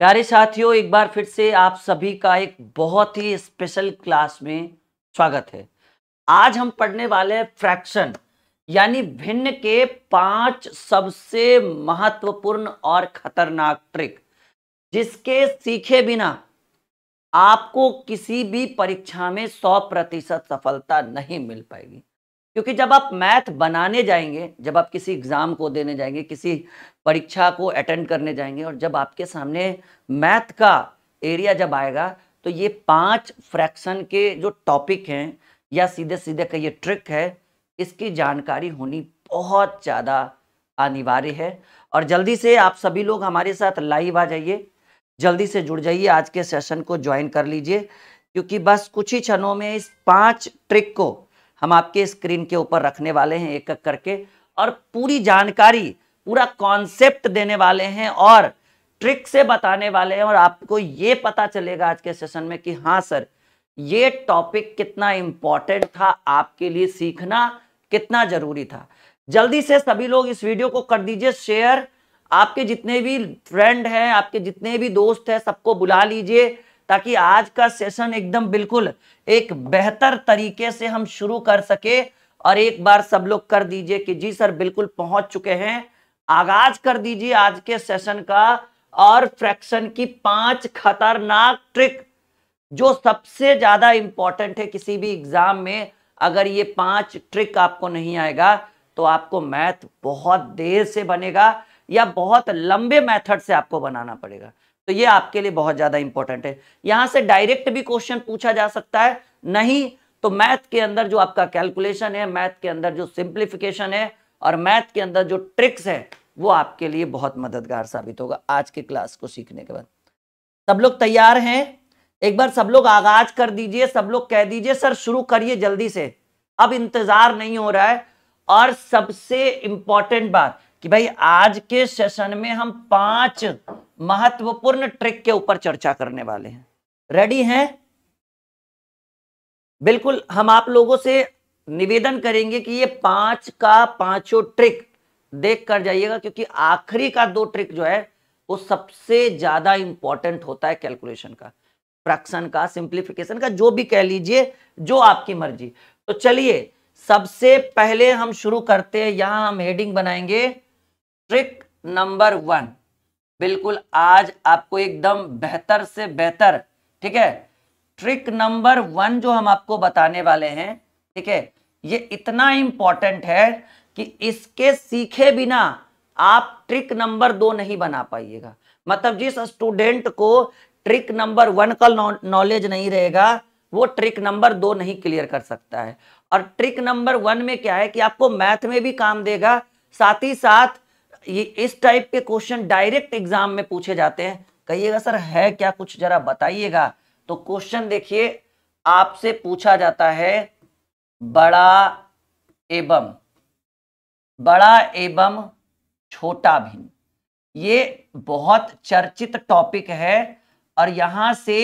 प्यारे साथियों एक बार फिर से आप सभी का एक बहुत ही स्पेशल क्लास में स्वागत है आज हम पढ़ने वाले हैं फ्रैक्शन यानी भिन्न के पांच सबसे महत्वपूर्ण और खतरनाक ट्रिक जिसके सीखे बिना आपको किसी भी परीक्षा में सौ प्रतिशत सफलता नहीं मिल पाएगी क्योंकि जब आप मैथ बनाने जाएंगे जब आप किसी एग्ज़ाम को देने जाएंगे किसी परीक्षा को अटेंड करने जाएंगे और जब आपके सामने मैथ का एरिया जब आएगा तो ये पांच फ्रैक्शन के जो टॉपिक हैं या सीधे सीधे का ये ट्रिक है इसकी जानकारी होनी बहुत ज़्यादा अनिवार्य है और जल्दी से आप सभी लोग हमारे साथ लाइव आ जाइए जल्दी से जुड़ जाइए आज के सेशन को ज्वाइन कर लीजिए क्योंकि बस कुछ ही क्षणों में इस पांच ट्रिक को हम आपके स्क्रीन के ऊपर रखने वाले हैं एक एक करके और पूरी जानकारी पूरा कॉन्सेप्ट देने वाले हैं और ट्रिक से बताने वाले हैं और आपको ये पता चलेगा आज के सेशन में कि हाँ सर ये टॉपिक कितना इंपॉर्टेंट था आपके लिए सीखना कितना जरूरी था जल्दी से सभी लोग इस वीडियो को कर दीजिए शेयर आपके जितने भी फ्रेंड हैं आपके जितने भी दोस्त हैं सबको बुला लीजिए ताकि आज का सेशन एकदम बिल्कुल एक बेहतर तरीके से हम शुरू कर सके और एक बार सब लोग कर दीजिए कि जी सर बिल्कुल पहुंच चुके हैं आगाज कर दीजिए आज के सेशन का और फ्रैक्शन की पांच खतरनाक ट्रिक जो सबसे ज्यादा इंपॉर्टेंट है किसी भी एग्जाम में अगर ये पांच ट्रिक आपको नहीं आएगा तो आपको मैथ बहुत देर से बनेगा या बहुत लंबे मेथड से आपको बनाना पड़ेगा तो ये आपके लिए बहुत ज्यादा इंपॉर्टेंट है यहां से डायरेक्ट भी क्वेश्चन पूछा जा सकता है नहीं तो मैथ के अंदर जो आपका कैलकुलेशन है मैथ के अंदर जो सिंप्लीफिकेशन है और मैथ के अंदर जो ट्रिक्स है वो आपके लिए बहुत मददगार साबित होगा आज के क्लास को सीखने के बाद सब लोग तैयार हैं एक बार सब लोग आगाज कर दीजिए सब लोग कह दीजिए सर शुरू करिए जल्दी से अब इंतजार नहीं हो रहा है और सबसे इंपॉर्टेंट बात कि भाई आज के सेशन में हम पांच महत्वपूर्ण ट्रिक के ऊपर चर्चा करने वाले हैं रेडी हैं बिल्कुल हम आप लोगों से निवेदन करेंगे कि ये पांच का पांचों ट्रिक देख कर जाइएगा क्योंकि आखिरी का दो ट्रिक जो है वो सबसे ज्यादा इंपॉर्टेंट होता है कैलकुलेशन का फ्रैक्शन का सिंप्लीफिकेशन का जो भी कह लीजिए जो आपकी मर्जी तो चलिए सबसे पहले हम शुरू करते हैं यहां हम हेडिंग बनाएंगे ट्रिक नंबर वन बिल्कुल आज आपको एकदम बेहतर से बेहतर ठीक है ट्रिक नंबर वन जो हम आपको बताने वाले हैं ठीक है ये इतना इंपॉर्टेंट है कि इसके सीखे बिना आप ट्रिक नंबर दो नहीं बना पाइएगा मतलब जिस स्टूडेंट को ट्रिक नंबर वन का नॉलेज नहीं रहेगा वो ट्रिक नंबर दो नहीं क्लियर कर सकता है और ट्रिक नंबर वन में क्या है कि आपको मैथ में भी काम देगा साथ ही साथ ये इस टाइप के क्वेश्चन डायरेक्ट एग्जाम में पूछे जाते हैं कहिएगा सर है क्या कुछ जरा बताइएगा तो क्वेश्चन देखिए आपसे पूछा जाता है बड़ा एवं बड़ा एवं छोटा भिन्न ये बहुत चर्चित टॉपिक है और यहां से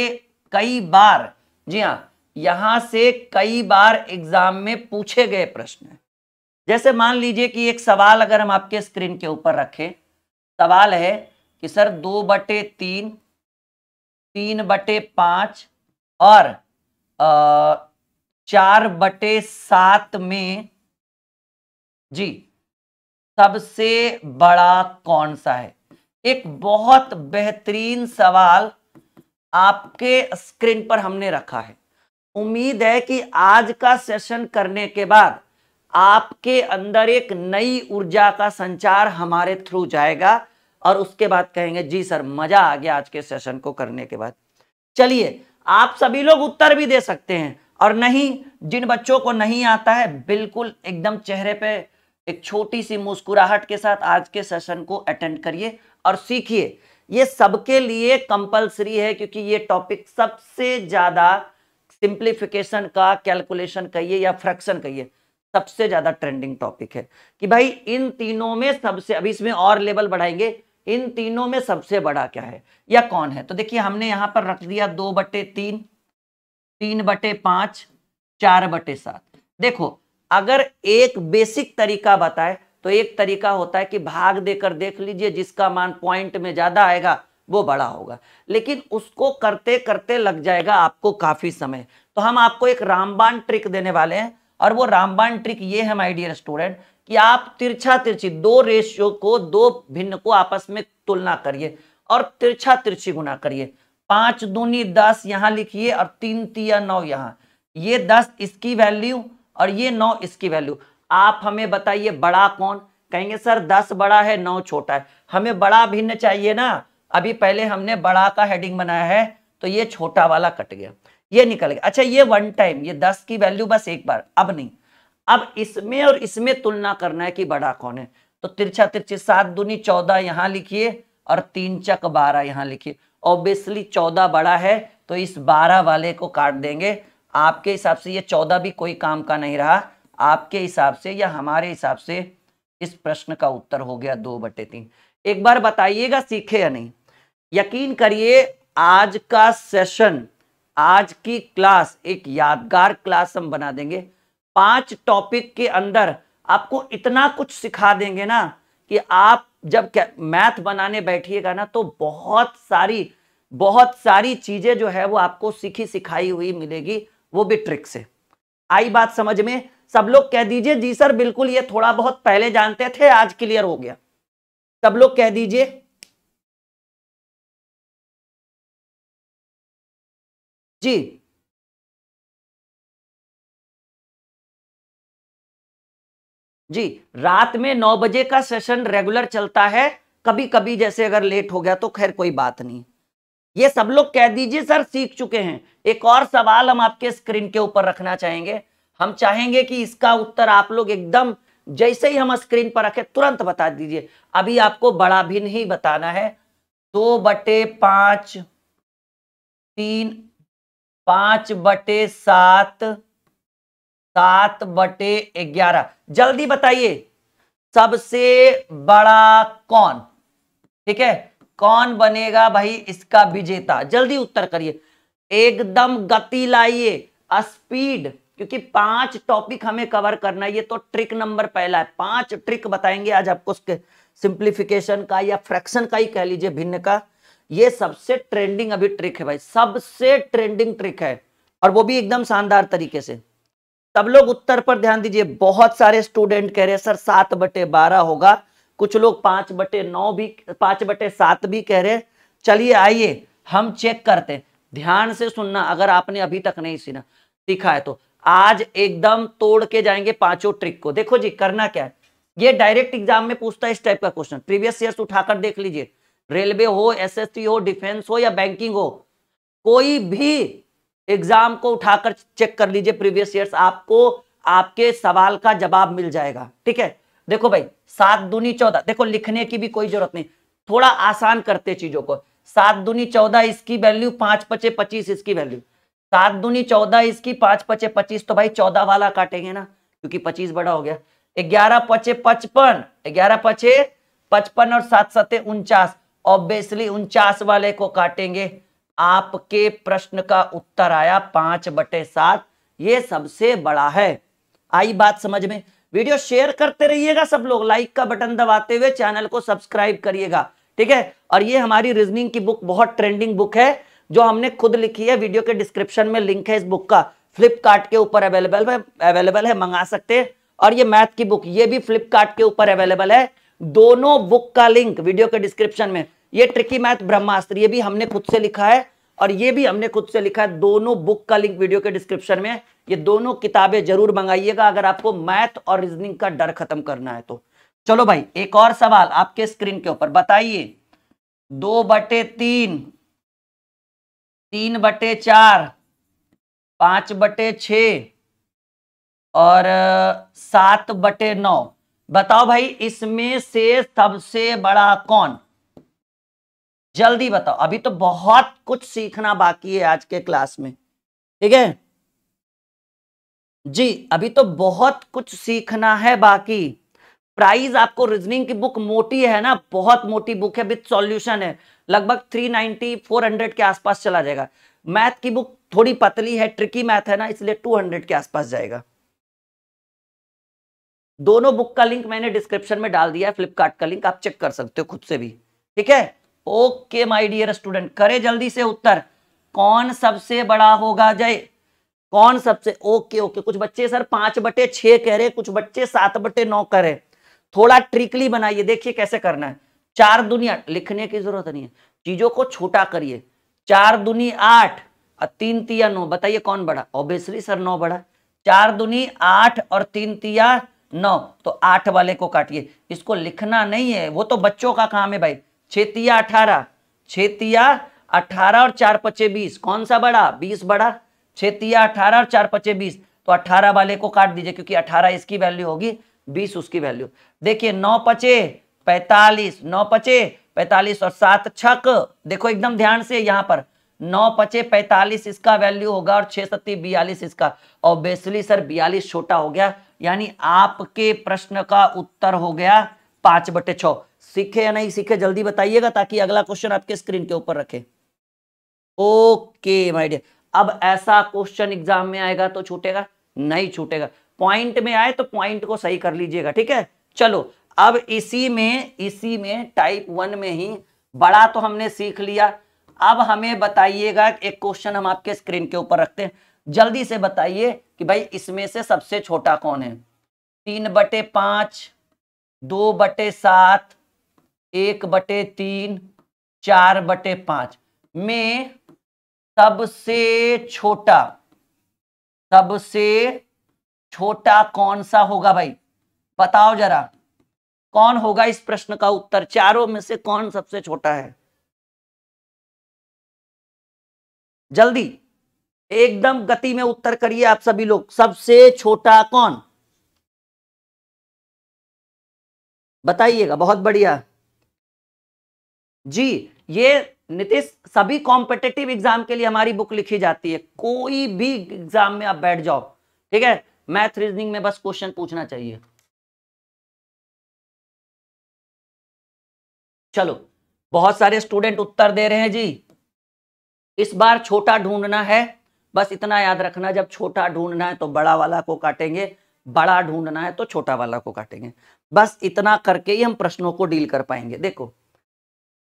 कई बार जी हाँ यहां से कई बार एग्जाम में पूछे गए प्रश्न जैसे मान लीजिए कि एक सवाल अगर हम आपके स्क्रीन के ऊपर रखें सवाल है कि सर दो बटे तीन तीन बटे पांच और चार बटे सात में जी सबसे बड़ा कौन सा है एक बहुत बेहतरीन सवाल आपके स्क्रीन पर हमने रखा है उम्मीद है कि आज का सेशन करने के बाद आपके अंदर एक नई ऊर्जा का संचार हमारे थ्रू जाएगा और उसके बाद कहेंगे जी सर मजा आ गया आज के सेशन को करने के बाद चलिए आप सभी लोग उत्तर भी दे सकते हैं और नहीं जिन बच्चों को नहीं आता है बिल्कुल एकदम चेहरे पे एक छोटी सी मुस्कुराहट के साथ आज के सेशन को अटेंड करिए और सीखिए ये सबके लिए कंपलसरी है क्योंकि ये टॉपिक सबसे ज़्यादा सिंप्लीफिकेशन का कैलकुलेशन कहिए या फ्रैक्शन कहिए सबसे ज्यादा ट्रेंडिंग टॉपिक है कि भाई इन तीनों में सबसे अभी इसमें और लेवल बढ़ाएंगे इन तीनों में सबसे बड़ा क्या है या कौन है तो देखिए हमने यहां पर रख दिया दो बटे तीन तीन बटे पांच चार बटे सात देखो अगर एक बेसिक तरीका बताए तो एक तरीका होता है कि भाग देकर देख लीजिए जिसका मान पॉइंट में ज्यादा आएगा वो बड़ा होगा लेकिन उसको करते करते लग जाएगा आपको काफी समय तो हम आपको एक रामबाण ट्रिक देने वाले हैं और वो रामबाण ट्रिक ये है माय डियर स्टूडेंट कि आप तिरछा तिरछी दो रेशियो को दो भिन्न को आपस में तुलना करिए और तिरछा तिरछी गुना करिए पांच दूनी दस यहाँ लिखिए और तीन तिया नौ यहाँ ये दस इसकी वैल्यू और ये नौ इसकी वैल्यू आप हमें बताइए बड़ा कौन कहेंगे सर दस बड़ा है नौ छोटा है हमें बड़ा भिन्न चाहिए ना अभी पहले हमने बड़ा का हेडिंग बनाया है तो ये छोटा वाला कट गया ये निकल गया अच्छा ये वन टाइम ये दस की वैल्यू बस एक बार अब नहीं अब इसमें और इसमें तुलना करना है कि बड़ा कौन है तो तिरछा तिरछी सात दुनी चौदह यहां लिखिए और तीन चक बारह यहां लिखिए ऑब्वियसली चौदह बड़ा है तो इस बारह वाले को काट देंगे आपके हिसाब से ये चौदह भी कोई काम का नहीं रहा आपके हिसाब से या हमारे हिसाब से इस प्रश्न का उत्तर हो गया दो बटे तीन एक बार बताइएगा सीखे या नहीं यकीन करिए आज का सेशन आज की क्लास एक यादगार क्लास हम बना देंगे पांच टॉपिक के अंदर आपको इतना कुछ सिखा देंगे ना कि आप जब क्या मैथ बनाने बैठिएगा ना तो बहुत सारी बहुत सारी चीजें जो है वो आपको सीखी सिखाई हुई मिलेगी वो भी ट्रिक से आई बात समझ में सब लोग कह दीजिए जी सर बिल्कुल ये थोड़ा बहुत पहले जानते थे आज क्लियर हो गया सब लोग कह दीजिए जी जी रात में नौ बजे का सेशन रेगुलर चलता है कभी कभी जैसे अगर लेट हो गया तो खैर कोई बात नहीं ये सब लोग कह दीजिए सर सीख चुके हैं एक और सवाल हम आपके स्क्रीन के ऊपर रखना चाहेंगे हम चाहेंगे कि इसका उत्तर आप लोग एकदम जैसे ही हम स्क्रीन पर रखें तुरंत बता दीजिए अभी आपको बड़ा भी नहीं बताना है दो बटे पांच तीन पांच बटे सात सात बटे ग्यारह जल्दी बताइए सबसे बड़ा कौन ठीक है कौन बनेगा भाई इसका विजेता जल्दी उत्तर करिए एकदम गति लाइए स्पीड क्योंकि पांच टॉपिक हमें कवर करना है ये तो ट्रिक नंबर पहला है पांच ट्रिक बताएंगे आज आपको उसके सिंप्लीफिकेशन का या फ्रैक्शन का ही कह लीजिए भिन्न का ये सबसे ट्रेंडिंग अभी ट्रिक है भाई सबसे ट्रेंडिंग ट्रिक है और वो भी एकदम शानदार तरीके से सब लोग उत्तर पर ध्यान दीजिए बहुत सारे स्टूडेंट कह रहे हैं सर सात बटे बारह होगा कुछ लोग पांच बटे नौ भी पांच बटे सात भी कह रहे हैं चलिए आइए हम चेक करते ध्यान से सुनना अगर आपने अभी तक नहीं सीना सीखा है तो आज एकदम तोड़ के जाएंगे पांचों ट्रिक को देखो जी करना क्या है ये डायरेक्ट एग्जाम में पूछता है इस टाइप का क्वेश्चन प्रीवियस ईयर उठाकर देख लीजिए रेलवे हो एसएसटी हो डिफेंस हो या बैंकिंग हो कोई भी एग्जाम को उठाकर चेक कर लीजिए प्रीवियस ईयर आपको आपके सवाल का जवाब मिल जाएगा ठीक है देखो भाई सात दूनी चौदह देखो लिखने की भी कोई जरूरत नहीं थोड़ा आसान करते चीजों को सात दूनी चौदह इसकी वैल्यू पांच पचे पच्चीस इसकी वैल्यू सात दूनी चौदह इसकी पांच पचे पच्चीस तो भाई चौदह वाला काटेंगे ना क्योंकि पच्चीस बड़ा हो गया ग्यारह पचे पचपन ग्यारह पचे पचपन और सात सत्य उनचास ऑब्वियसली उनचास वाले को काटेंगे आपके प्रश्न का उत्तर आया पांच बटे सात ये सबसे बड़ा है आई बात समझ में वीडियो शेयर करते रहिएगा सब लोग लाइक का बटन दबाते हुए चैनल को सब्सक्राइब करिएगा ठीक है और ये हमारी रीजनिंग की बुक बहुत ट्रेंडिंग बुक है जो हमने खुद लिखी है वीडियो के डिस्क्रिप्शन में लिंक है इस बुक का फ्लिपकार्ट के ऊपर अवेलेबल है अवेलेबल है मंगा सकते हैं और ये मैथ की बुक ये भी फ्लिपकार्ट के ऊपर अवेलेबल है दोनों बुक का लिंक वीडियो के डिस्क्रिप्शन में ये ट्रिकी मैथ ब्रह्मास्त्र ये भी हमने खुद से लिखा है और ये भी हमने खुद से लिखा है दोनों बुक का लिंक वीडियो के डिस्क्रिप्शन में ये दोनों किताबें जरूर मंगाइएगा अगर आपको मैथ और रीजनिंग का डर खत्म करना है तो चलो भाई एक और सवाल आपके स्क्रीन के ऊपर बताइए दो बटे तीन तीन बटे चार पांच बटे छ और सात बटे नौ बताओ भाई इसमें से सबसे बड़ा कौन जल्दी बताओ अभी तो बहुत कुछ सीखना बाकी है आज के क्लास में ठीक है जी अभी तो बहुत कुछ सीखना है बाकी प्राइस आपको रीजनिंग की बुक मोटी है ना बहुत मोटी बुक है विथ सॉल्यूशन है लगभग 390 400 के आसपास चला जाएगा मैथ की बुक थोड़ी पतली है ट्रिकी मैथ है ना इसलिए 200 के आसपास जाएगा दोनों बुक का लिंक मैंने डिस्क्रिप्शन में डाल दिया है फ्लिपकार्ट का लिंक आप चेक कर सकते हो खुद से भी ठीक है ओके माय डियर स्टूडेंट करे जल्दी से उत्तर कौन सबसे बड़ा होगा जय कौन सबसे ओके ओके कुछ बच्चे सर पांच बटे छह कह रहे कुछ बच्चे सात बटे नौ कह रहे थोड़ा ट्रिकली बनाइए देखिए कैसे करना है चार दुनिया लिखने की जरूरत नहीं है चीजों को छोटा करिए चार दुनी आठ और तीन तिया नौ बताइए कौन बड़ा ऑब्वियसली सर नौ बड़ा चार दुनी आठ और तीन तिया नौ तो आठ वाले को काटिए इसको लिखना नहीं है वो तो बच्चों का काम है भाई छेतिया अठारह छेतिया अठारह और चार पचे बीस कौन सा बड़ा बीस बड़ा छेतिया अठारह और चार पचे बीस तो अठारह वाले को काट दीजिए क्योंकि अठारह इसकी वैल्यू होगी बीस उसकी वैल्यू देखिए नौ पचे पैतालीस नौ पचे पैतालीस और सात छक देखो एकदम ध्यान से यहाँ पर नौ पचे पैतालीस इसका वैल्यू होगा और छह सत्ती बयालीस इसका बेसली सर बयालीस छोटा हो गया यानी आपके प्रश्न का उत्तर हो गया पांच बटे छो सीखे या नहीं सीखे जल्दी बताइएगा ताकि अगला क्वेश्चन आपके स्क्रीन के ऊपर रखे ओके माय डियर अब ऐसा क्वेश्चन एग्जाम में आएगा तो छूटेगा नहीं छूटेगा पॉइंट में आए तो पॉइंट को सही कर लीजिएगा ठीक है चलो अब इसी में इसी में टाइप वन में ही बड़ा तो हमने सीख लिया अब हमें बताइएगा एक क्वेश्चन हम आपके स्क्रीन के ऊपर रखते हैं जल्दी से बताइए कि भाई इसमें से सबसे छोटा कौन है तीन बटे पांच दो बटे सात एक बटे तीन चार बटे पांच में सबसे छोटा सबसे छोटा कौन सा होगा भाई बताओ जरा कौन होगा इस प्रश्न का उत्तर चारों में से कौन सबसे छोटा है जल्दी एकदम गति में उत्तर करिए आप सभी लोग सबसे छोटा कौन बताइएगा बहुत बढ़िया जी ये नीतीश सभी कॉम्पिटेटिव एग्जाम के लिए हमारी बुक लिखी जाती है कोई भी एग्जाम में आप बैठ जाओ ठीक है मैथ रीजनिंग में बस क्वेश्चन पूछना चाहिए चलो बहुत सारे स्टूडेंट उत्तर दे रहे हैं जी इस बार छोटा ढूंढना है बस इतना याद रखना जब छोटा ढूंढना है तो बड़ा वाला को काटेंगे बड़ा ढूंढना है तो छोटा वाला को काटेंगे बस इतना करके ही हम प्रश्नों को डील कर पाएंगे देखो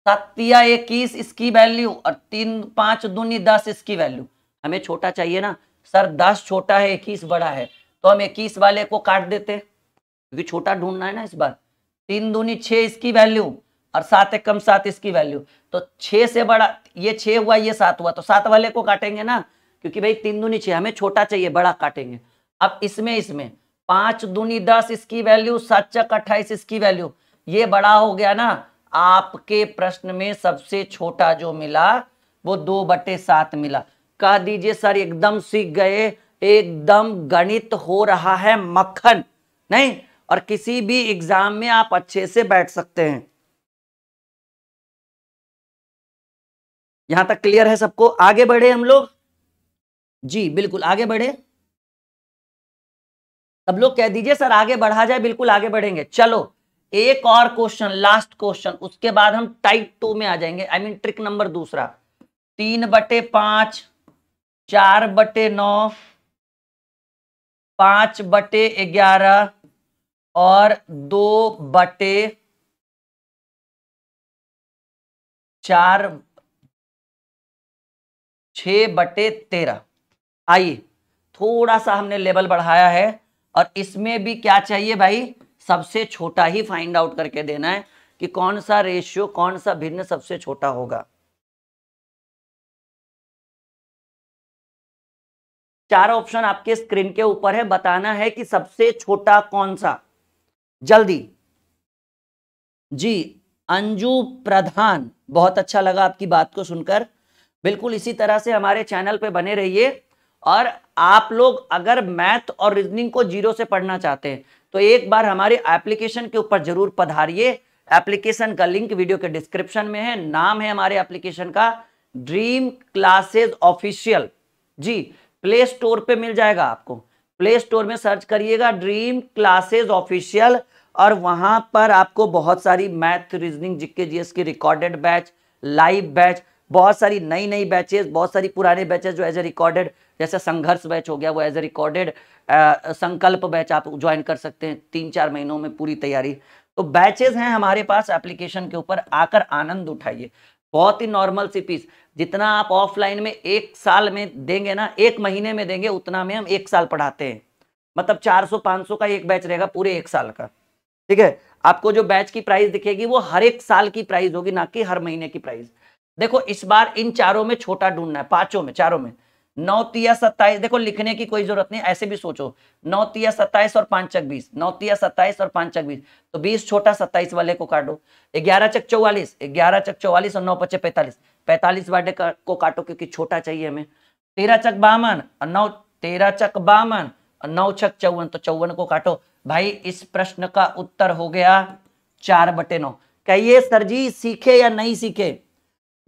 सत्या इक्कीस इसकी वैल्यू और तीन पांच दूनी दस इसकी वैल्यू हमें छोटा चाहिए ना सर दस छोटा है इक्कीस बड़ा है तो हम इक्कीस वाले को काट देते क्योंकि छोटा ढूंढना है ना इस बार तीन दूनी छः इसकी वैल्यू और सात एक कम सात इसकी वैल्यू तो छह से बड़ा ये छः हुआ ये सात हुआ तो सात वाले को काटेंगे ना क्योंकि भाई तीन दूनी छह हमें छोटा चाहिए बड़ा काटेंगे अब इसमें इसमें पांच दूनी दस इसकी वैल्यू सात चक अट्ठाईस इसकी वैल्यू ये बड़ा हो गया ना आपके प्रश्न में सबसे छोटा जो मिला वो दो बटे सात मिला कह दीजिए सर एकदम सीख गए एकदम गणित हो रहा है मक्खन नहीं और किसी भी एग्जाम में आप अच्छे से बैठ सकते हैं यहां तक क्लियर है सबको आगे बढ़े हम लोग जी बिल्कुल आगे बढ़े सब लोग कह दीजिए सर आगे बढ़ा जाए बिल्कुल आगे बढ़ेंगे चलो एक और क्वेश्चन लास्ट क्वेश्चन उसके बाद हम टाइप टू में आ जाएंगे I I mean mean, trick number दूसरा तीन बटे पांच चार बटे नौ पांच बटे ग्यारह और दो बटे चार छ बटे तेरह आइए थोड़ा सा हमने लेवल बढ़ाया है और इसमें भी क्या चाहिए भाई सबसे छोटा ही फाइंड आउट करके देना है कि कौन सा रेशियो कौन सा भिन्न सबसे छोटा होगा चार ऑप्शन आपके स्क्रीन के ऊपर है बताना है कि सबसे छोटा कौन सा जल्दी जी अंजू प्रधान बहुत अच्छा लगा आपकी बात को सुनकर बिल्कुल इसी तरह से हमारे चैनल पे बने रहिए और आप लोग अगर मैथ और रीजनिंग को जीरो से पढ़ना चाहते हैं तो एक बार हमारे एप्लीकेशन के ऊपर जरूर पधारिए एप्लीकेशन का लिंक वीडियो के डिस्क्रिप्शन में है नाम है हमारे एप्लीकेशन का ड्रीम क्लासेज ऑफिशियल जी प्ले स्टोर पे मिल जाएगा आपको प्ले स्टोर में सर्च करिएगा ड्रीम क्लासेज ऑफिशियल और वहां पर आपको बहुत सारी मैथ रीजनिंग जिक्के जीएस की रिकॉर्डेड बैच लाइव बैच बहुत सारी नई नई बैचेस बहुत सारी पुराने बैचेज जो एज ए रिकॉर्डेड जैसे संघर्ष बैच हो गया वो as a recorded Sankalp batch आप ज्वाइन कर सकते हैं तीन चार महीनों में पूरी तैयारी तो बैचेज हैं हमारे पास एप्लीकेशन के ऊपर आकर आनंद उठाइए बहुत ही नॉर्मल सी फीस जितना आप ऑफलाइन में एक साल में देंगे ना एक महीने में देंगे उतना में हम एक साल पढ़ाते हैं मतलब 400 500 का एक बैच रहेगा पूरे एक साल का ठीक है आपको जो बैच की प्राइस दिखेगी वो हर एक साल की प्राइस होगी ना कि हर महीने की प्राइस देखो इस बार इन चारों में छोटा ढूंढना है पांचों में चारों में नौ तिया सत्ताईस देखो लिखने की कोई जरूरत नहीं ऐसे भी सोचो नौ तिया सत्ताईस और पांच चक बीस नौ तिया सत्ताईस और पांच चक बीस तो बीस छोटा सत्ताईस वाले को काटो ग्यारह चक चौवालीस ग्यारह चक चौवालीस और नौ पच्चे पैंतालीस पैंतालीस वाले को काटो क्योंकि छोटा चाहिए हमें तेरह चक बावन और नौ तेरह चक बावन और नौ छक चौवन तो चौवन को काटो भाई इस प्रश्न का उत्तर हो गया चार बटे नौ कहिए सर जी सीखे या नहीं सीखे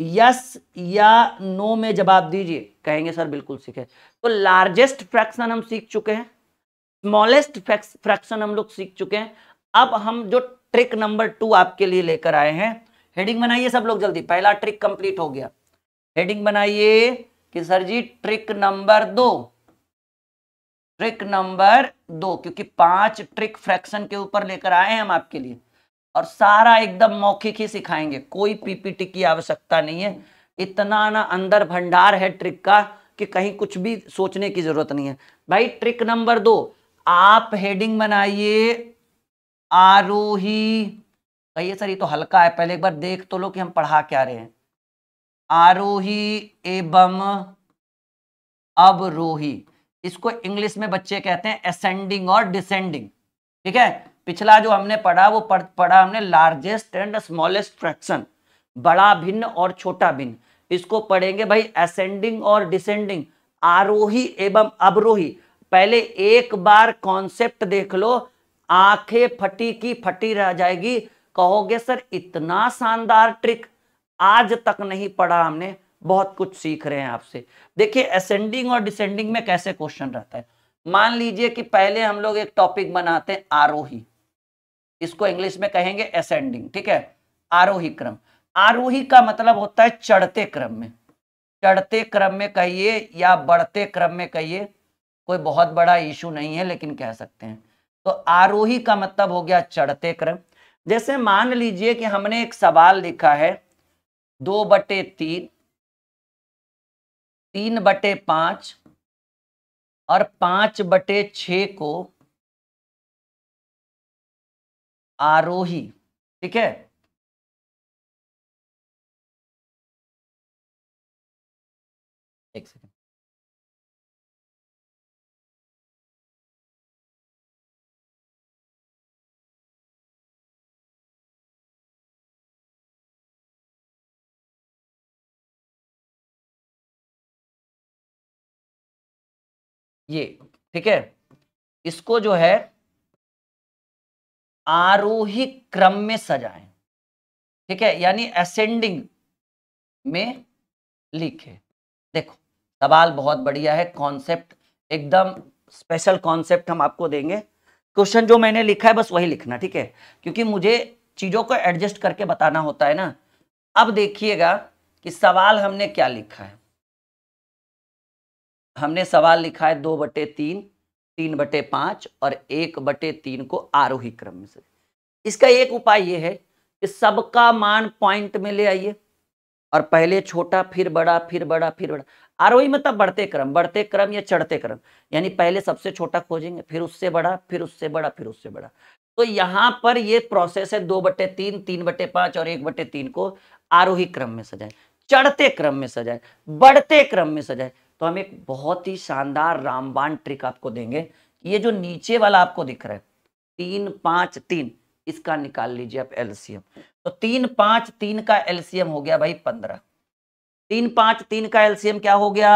यस या नो में जवाब दीजिए कहेंगे सर बिल्कुल सीखे तो लार्जेस्ट फ्रैक्शन हम सीख चुके हैं स्मॉलेस्ट फ्रैक्शन हम लोग सीख चुके हैं अब हम जो ट्रिक नंबर टू आपके लिए लेकर आए हैं हेडिंग बनाइए सब लोग जल्दी पहला ट्रिक कंप्लीट हो गया हेडिंग बनाइए कि सर जी ट्रिक नंबर दो ट्रिक नंबर दो क्योंकि पांच ट्रिक फ्रैक्शन के ऊपर लेकर आए हैं हम आपके लिए और सारा एकदम मौखिक ही सिखाएंगे कोई पीपीटी की आवश्यकता नहीं है इतना ना अंदर भंडार है ट्रिक का कि कहीं कुछ भी सोचने की जरूरत नहीं है भाई ट्रिक नंबर दो आप हेडिंग बनाइए आरोही कहिए सर ये तो हल्का है पहले एक बार देख तो लो कि हम पढ़ा क्या रहे हैं आरोही एवं अवरोही इसको इंग्लिश में बच्चे कहते हैं असेंडिंग और डिसेंडिंग ठीक है पिछला जो हमने पढ़ा वो पढ़ा हमने लार्जेस्ट एंड स्मॉलेस्ट फ्रैक्शन बड़ा भिन्न और छोटा भिन्न इसको पढ़ेंगे भाई असेंडिंग और डिसेंडिंग आरोही एवं अवरोही पहले एक बार कॉन्सेप्ट देख लो आंखें फटी की फटी रह जाएगी कहोगे सर इतना शानदार ट्रिक आज तक नहीं पढ़ा हमने बहुत कुछ सीख रहे हैं आपसे देखिए असेंडिंग और डिसेंडिंग में कैसे क्वेश्चन रहता है मान लीजिए कि पहले हम लोग एक टॉपिक बनाते हैं आरोही इसको इंग्लिश में कहेंगे असेंडिंग ठीक है आरोही क्रम आरोही का मतलब होता है चढ़ते क्रम में चढ़ते क्रम में कहिए या बढ़ते क्रम में कहिए कोई बहुत बड़ा इशू नहीं है लेकिन कह सकते हैं तो आरोही का मतलब हो गया चढ़ते क्रम जैसे मान लीजिए कि हमने एक सवाल लिखा है दो बटे तीन तीन बटे पांच और पांच बटे छ को आरोही ठीक है एक सेकेंड ये ठीक है इसको जो है आरोही क्रम में सजाएं ठीक है यानी असेंडिंग में लिखे देखो सवाल बहुत बढ़िया है कॉन्सेप्ट एकदम स्पेशल कॉन्सेप्ट हम आपको देंगे क्वेश्चन जो मैंने लिखा है बस वही लिखना ठीक है क्योंकि मुझे चीज़ों को एडजस्ट करके बताना होता है ना अब देखिएगा कि सवाल हमने क्या लिखा है हमने सवाल लिखा है दो बटे तीन तीन बटे पाँच और एक बटे तीन को आरोही क्रम में से इसका एक उपाय यह है कि सबका मान पॉइंट में ले आइए और पहले छोटा फिर बड़ा फिर बड़ा फिर बड़ा आरोही मतलब बढ़ते क्रम बढ़ते क्रम या चढ़ते क्रम यानी पहले सबसे छोटा खोजेंगे फिर उससे बड़ा फिर उससे बड़ा फिर उससे बड़ा तो यहाँ पर ये प्रोसेस है दो बटे तीन तीन बटे पाँच और एक बटे तीन को आरोही क्रम में सजाएं चढ़ते क्रम में सजाएं बढ़ते क्रम में सजाएं तो हम एक बहुत ही शानदार रामबाण ट्रिक आपको देंगे ये जो नीचे वाला आपको दिख रहा है तीन पांच तीन इसका निकाल लीजिए आप एलसीएम तो तीन पांच तीन का एलसीएम हो गया भाई पंद्रह तीन पांच तीन का एलसीएम क्या हो गया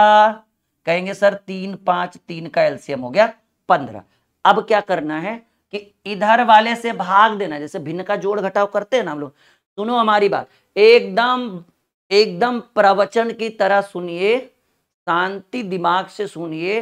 कहेंगे सर तीन पांच तीन का एलसीएम हो गया पंद्रह अब क्या करना है कि इधर वाले से भाग देना जैसे भिन्न का जोड़ घटाव करते हैं ना हम लोग सुनो हमारी बात एकदम एकदम प्रवचन की तरह सुनिए शांति दिमाग से सुनिए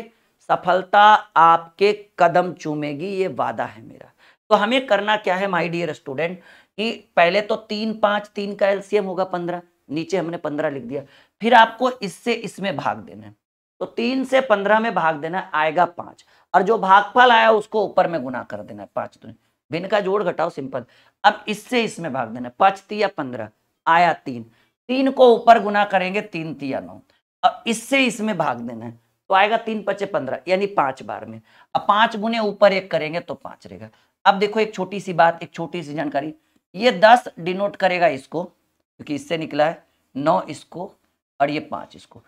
सफलता आपके कदम चूमेगी ये वादा है मेरा तो हमें करना क्या है माय डियर स्टूडेंट कि पहले तो तीन पांच तीन का एलसीएम होगा पंद्रह नीचे हमने पंद्रह लिख दिया फिर आपको इससे इसमें भाग देना है तो तीन से पंद्रह में भाग देना आएगा पांच और जो भागफल आया उसको ऊपर में गुना कर देना है पांच तो बिन का जोड़ घटाओ सिंपल अब इससे इसमें भाग देना है पाँच तिया पंद्रह आया तीन तीन को ऊपर गुना करेंगे तीन तिया नौ अब इससे इसमें भाग देना है तो आएगा तीन पचे पंद्रह यानी पांच बार में अब पांच गुने ऊपर एक करेंगे तो पांच रहेगा अब देखो एक छोटी सी बात एक छोटी सी जानकारी ये दस डिनोट करेगा इसको क्योंकि इससे निकला है नौ इसको और ये पांच इसको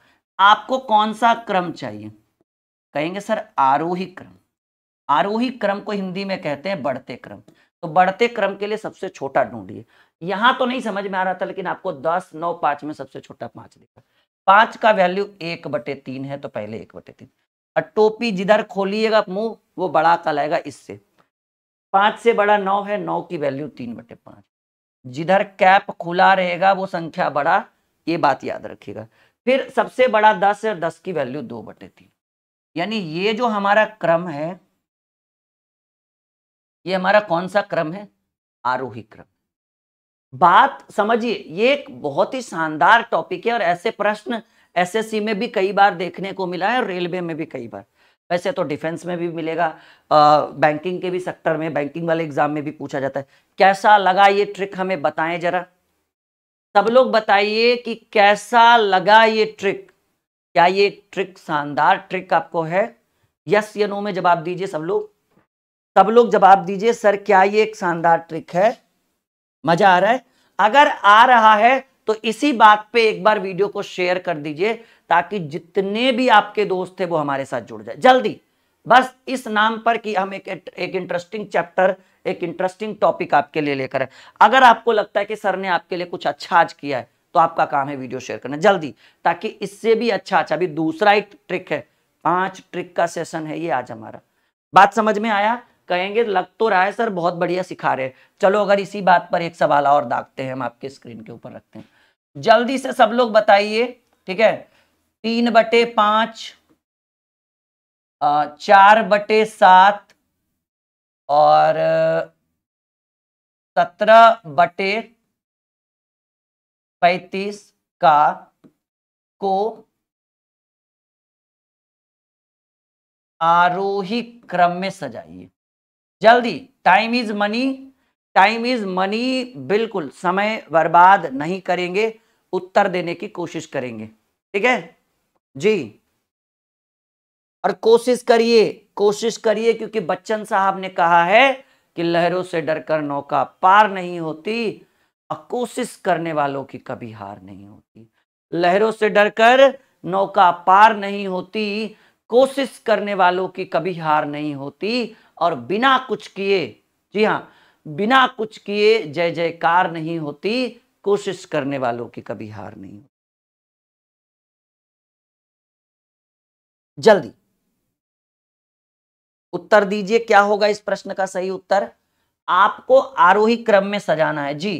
आपको कौन सा क्रम चाहिए कहेंगे सर आरोही क्रम आरोही क्रम को हिंदी में कहते हैं बढ़ते क्रम तो बढ़ते क्रम के लिए सबसे छोटा ढूंढिए यहां तो नहीं समझ में आ रहा था लेकिन आपको दस नौ पांच में सबसे छोटा पांच दिखा पांच का वैल्यू एक बटे तीन है तो पहले एक बटे तीन और टोपी जिधर खोलिएगा मुंह वो बड़ा कहलाएगा इससे पांच से बड़ा नौ है नौ की वैल्यू तीन बटे पांच जिधर कैप खुला रहेगा वो संख्या बड़ा ये बात याद रखिएगा फिर सबसे बड़ा दस है दस की वैल्यू दो बटे तीन यानी ये जो हमारा क्रम है ये हमारा कौन सा क्रम है आरोही क्रम बात समझिए ये एक बहुत ही शानदार टॉपिक है और ऐसे प्रश्न एसएससी में भी कई बार देखने को मिला है रेलवे में भी कई बार वैसे तो डिफेंस में भी मिलेगा आ, बैंकिंग के भी सेक्टर में बैंकिंग वाले एग्जाम में भी पूछा जाता है कैसा लगा ये ट्रिक हमें बताएं जरा सब लोग बताइए कि कैसा लगा ये ट्रिक क्या ये ट्रिक शानदार ट्रिक आपको है यस या नो में जवाब दीजिए सब लोग सब लोग जवाब दीजिए सर क्या ये एक शानदार ट्रिक है मजा आ रहा है अगर आ रहा है तो इसी बात पे एक बार वीडियो को शेयर कर दीजिए ताकि जितने भी आपके दोस्त थे वो हमारे साथ जुड़ जाए जल्दी बस इस नाम पर कि हम एक एक इंटरेस्टिंग चैप्टर एक इंटरेस्टिंग टॉपिक आपके लिए लेकर है अगर आपको लगता है कि सर ने आपके लिए कुछ अच्छा आज किया है तो आपका काम है वीडियो शेयर करना जल्दी ताकि इससे भी अच्छा अच्छा अभी दूसरा एक ट्रिक है पांच ट्रिक का सेशन है ये आज हमारा बात समझ में आया कहेंगे लग तो रहा है सर बहुत बढ़िया सिखा रहे हैं चलो अगर इसी बात पर एक सवाल और दागते हैं हम आपके स्क्रीन के ऊपर रखते हैं जल्दी से सब लोग बताइए ठीक है तीन बटे पांच चार बटे सात और सत्रह बटे पैतीस का को आरोही क्रम में सजाइए जल्दी time is money time is money बिल्कुल समय बर्बाद नहीं करेंगे उत्तर देने की कोशिश करेंगे ठीक है जी और कोशिश करिए कोशिश करिए क्योंकि बच्चन साहब ने कहा है कि लहरों से डरकर नौका पार नहीं होती और कोशिश करने वालों की कभी हार नहीं होती लहरों से डरकर नौका पार नहीं होती कोशिश करने वालों की कभी हार नहीं होती और बिना कुछ किए जी हाँ बिना कुछ किए जय जयकार नहीं होती कोशिश करने वालों की कभी हार नहीं होती जल्दी उत्तर दीजिए क्या होगा इस प्रश्न का सही उत्तर आपको आरोही क्रम में सजाना है जी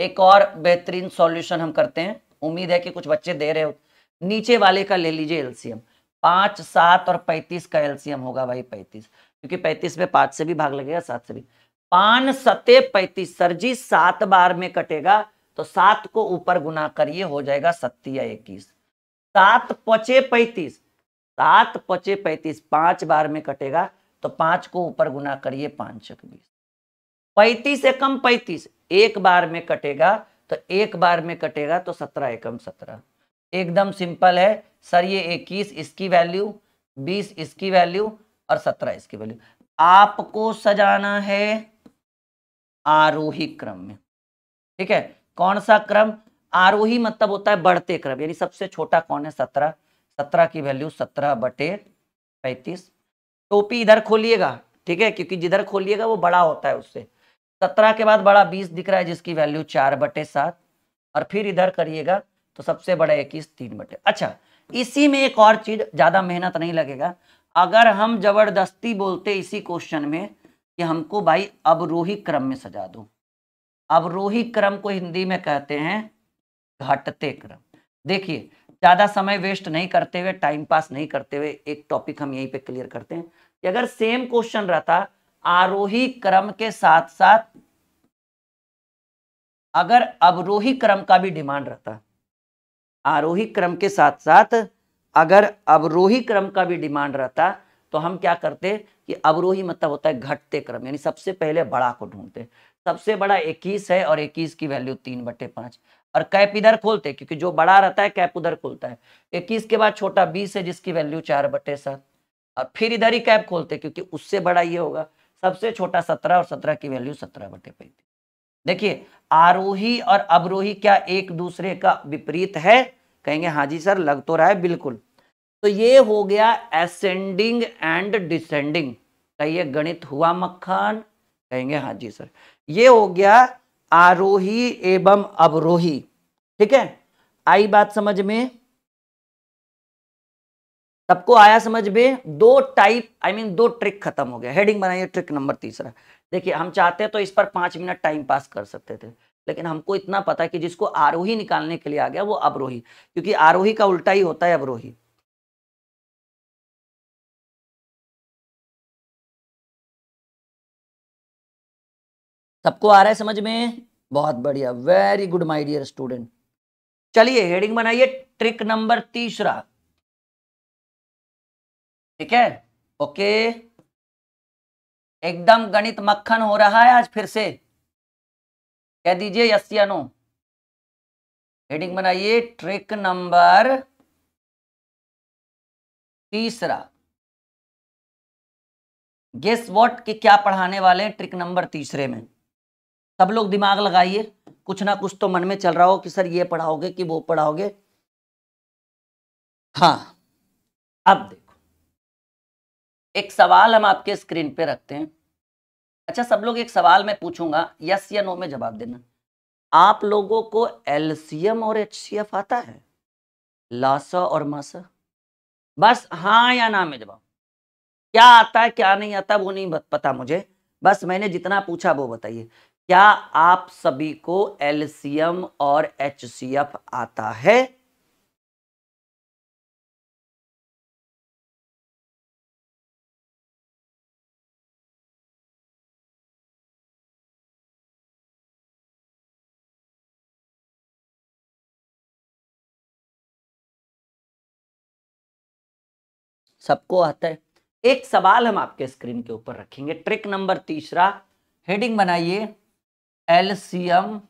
एक और बेहतरीन सॉल्यूशन हम करते हैं उम्मीद है कि कुछ बच्चे दे रहे हो नीचे वाले का ले लीजिए एलसीएम पांच सात और पैंतीस का एलसीएम होगा भाई पैंतीस क्योंकि पैंतीस में पांच से भी भाग लगेगा सात से भी पान सते पैंतीस सर जी सात बार में कटेगा तो सात को ऊपर गुना करिए हो जाएगा या इक्कीस सात पचे पैंतीस सात पचे पैंतीस पांच बार में कटेगा तो पांच को ऊपर गुना करिए पांच बीस पैंतीस एकम पैंतीस एक बार में कटेगा तो एक बार में कटेगा तो सत्रह एकम सत्रह एकदम सिंपल है सर ये इक्कीस इसकी वैल्यू बीस इसकी वैल्यू और सत्रह इसकी वैल्यू आपको सजाना है आरोही क्रम में ठीक है कौन सा क्रम आरोही मतलब होता है बढ़ते क्रम यानी सबसे छोटा कौन है सत्रह सत्रह की वैल्यू सत्रह बटे पैंतीस टोपी इधर खोलिएगा ठीक है क्योंकि जिधर खोलिएगा वो बड़ा होता है उससे सत्रह के बाद बड़ा बीस दिख रहा है जिसकी वैल्यू चार बटे सात और फिर इधर करिएगा तो सबसे बड़ा इक्कीस तीन बटे अच्छा इसी में एक और चीज ज्यादा मेहनत नहीं लगेगा अगर हम जबरदस्ती बोलते इसी क्वेश्चन में कि हमको भाई अवरोही क्रम में सजा दो अवरोही क्रम को हिंदी में कहते हैं घटते क्रम देखिए ज़्यादा समय वेस्ट नहीं करते हुए टाइम पास नहीं करते हुए एक टॉपिक हम यहीं पे क्लियर करते हैं कि अगर सेम क्वेश्चन रहता आरोही क्रम के साथ साथ अगर अवरोही क्रम का भी डिमांड रहता आरोही क्रम के साथ साथ अगर अवरोही क्रम का भी डिमांड रहता तो हम क्या करते कि अवरोही मतलब होता है घटते क्रम यानी सबसे पहले बड़ा को ढूंढते सबसे बड़ा इक्कीस है और इक्कीस की वैल्यू तीन बटे पांच और कैप इधर खोलते क्योंकि जो बड़ा रहता है कैप उधर खोलता है इक्कीस के बाद छोटा बीस है जिसकी वैल्यू चार बटे सात और फिर इधर ही कैप खोलते क्योंकि उससे बड़ा ये होगा सबसे छोटा सत्रह और सत्रह की वैल्यू सत्रह बटे पैंतीस देखिए आरोही और अवरोही क्या एक दूसरे का विपरीत है कहेंगे हाँ जी सर लग तो रहा है बिल्कुल तो ये हो गया एसेंडिंग एंड डिसेंडिंग कहिए गणित हुआ मक्खन कहेंगे हाँ जी सर ये हो गया आरोही एवं अवरोही ठीक है आई बात समझ में सबको आया समझ में दो type I I mean mean, दो ट्रिक खत्म हो गया हेडिंग बनाइए ट्रिक नंबर तीसरा देखिए हम चाहते हैं तो इस पर पांच मिनट टाइम पास कर सकते थे लेकिन हमको इतना पता है कि जिसको आरोही निकालने के लिए आ गया वो अवरोही क्योंकि आरोही का उल्टा ही होता है अवरोही सबको आ रहा है समझ में बहुत बढ़िया very good my dear student चलिए हेडिंग बनाइए ट्रिक नंबर तीसरा ठीक है ओके एकदम गणित मक्खन हो रहा है आज फिर से कह दीजिए यस या नो हेडिंग बनाइए ट्रिक नंबर तीसरा गेस वॉट के क्या पढ़ाने वाले हैं ट्रिक नंबर तीसरे में सब लोग दिमाग लगाइए कुछ ना कुछ तो मन में चल रहा हो कि सर ये पढ़ाओगे कि वो पढ़ाओगे हाँ अब देखो एक सवाल हम आपके स्क्रीन पे रखते हैं अच्छा सब लोग एक सवाल मैं पूछूंगा यस या नो में जवाब देना आप लोगों को एलसीएम और एच आता है लासा और मासा बस हाँ या ना में जवाब क्या आता है क्या नहीं आता वो नहीं पता मुझे बस मैंने जितना पूछा वो बताइए क्या आप सभी को एलसीएम और एच आता है सबको आता है एक सवाल हम आपके स्क्रीन के ऊपर रखेंगे ट्रिक नंबर तीसरा हेडिंग बनाइए L C M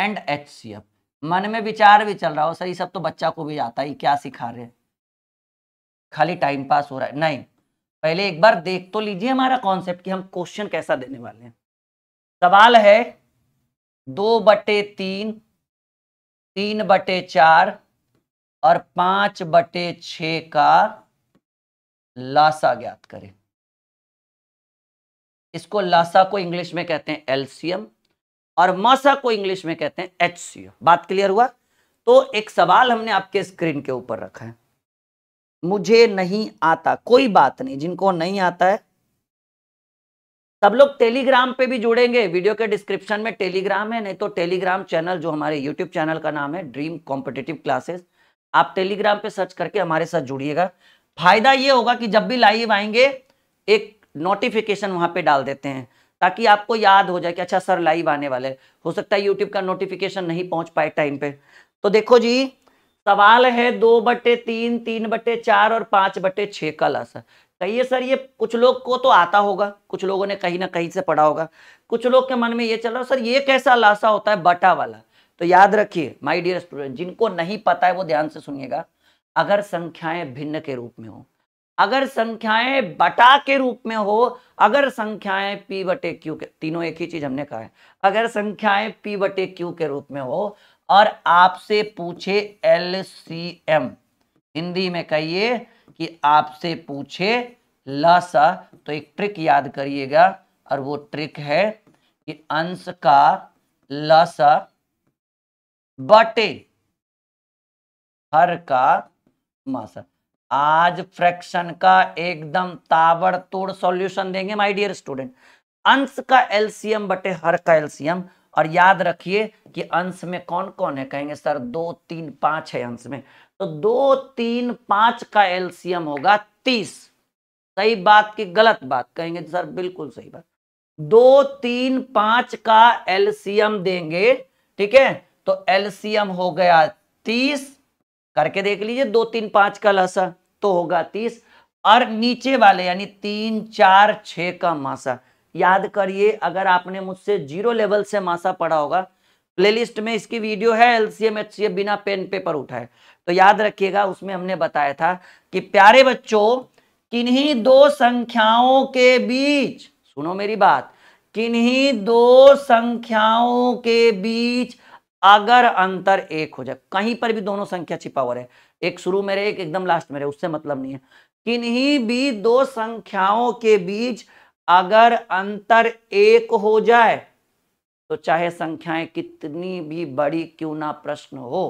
and H C M मन में विचार भी चल रहा हो सर ये सब तो बच्चा को भी आता है क्या सिखा रहे हैं खाली टाइम पास हो रहा है नहीं पहले एक बार देख तो लीजिए हमारा कॉन्सेप्ट कि हम क्वेश्चन कैसा देने वाले हैं सवाल है दो बटे तीन तीन बटे चार और पांच बटे छ का लासा ज्ञात करें इसको लासा को इंग्लिश में कहते हैं एल्सियम और मासा को इंग्लिश में कहते हैं एच बात क्लियर हुआ तो एक सवाल हमने आपके स्क्रीन के ऊपर रखा है मुझे नहीं आता कोई बात नहीं जिनको नहीं आता है सब लोग टेलीग्राम पे भी जुड़ेंगे वीडियो के डिस्क्रिप्शन में टेलीग्राम है नहीं तो टेलीग्राम चैनल जो हमारे यूट्यूब चैनल का नाम है ड्रीम कॉम्पिटेटिव क्लासेस आप टेलीग्राम पे सर्च करके हमारे साथ जुड़िएगा फायदा ये होगा कि जब भी लाइव आएंगे एक नोटिफिकेशन वहां पे डाल देते हैं ताकि आपको याद हो जाए कि अच्छा सर लाइव आने वाले हो सकता है यूट्यूब का नोटिफिकेशन नहीं पहुंच पाए टाइम पे तो देखो जी सवाल है दो बटे तीन तीन बटे चार और पांच बटे छः का लसन कहिए सर ये कुछ लोग को तो आता होगा कुछ लोगों ने कहीं ना कहीं से पढ़ा होगा कुछ लोग के मन में ये चल रहा है सर ये कैसा लासा होता है बटा वाला तो याद रखिए माय डियर स्टूडेंट जिनको नहीं पता है वो ध्यान से सुनिएगा अगर संख्याएं भिन्न के रूप में हो अगर संख्याएं बटा के रूप में हो अगर संख्याएं पी बटे क्यू के तीनों एक ही चीज हमने कहा है अगर संख्याएं पी बटे क्यू के रूप में हो और आपसे पूछे एल सी एम हिंदी में कहिए कि आपसे पूछे लसा तो एक ट्रिक याद करिएगा और वो ट्रिक है कि अंश का लस बटे हर का मास आज फ्रैक्शन का एकदम ताबड़तोड़ सॉल्यूशन देंगे माय डियर स्टूडेंट अंश का एलसीएम बटे हर का एलसीएम और याद रखिए कि अंश में कौन कौन है कहेंगे सर दो तीन पांच है अंश में तो दो तीन पांच का एलसीएम होगा तीस सही बात की गलत बात कहेंगे सर बिल्कुल सही बात दो तीन पांच का एलसीएम देंगे ठीक है तो एलसीएम हो गया तीस करके देख लीजिए दो तीन पांच का लसा तो होगा तीस और नीचे वाले यानी तीन चार छ का मासा याद करिए अगर आपने मुझसे जीरो लेवल से मासा पढ़ा होगा प्लेलिस्ट में इसकी वीडियो है एलसीएम एचसीएम बिना पेन पेपर उठाए तो याद रखिएगा उसमें हमने बताया था कि प्यारे बच्चों किन्हीं दो संख्याओं के बीच सुनो मेरी बात किन्हीं दो संख्याओं के बीच अगर अंतर एक हो जाए कहीं पर भी दोनों संख्या छिपा हुआ है एक शुरू में रहे एक एकदम लास्ट में रहे उससे मतलब नहीं है किन्हीं भी दो संख्याओं के बीच अगर अंतर एक हो जाए तो चाहे संख्याएं कितनी भी बड़ी क्यों ना प्रश्न हो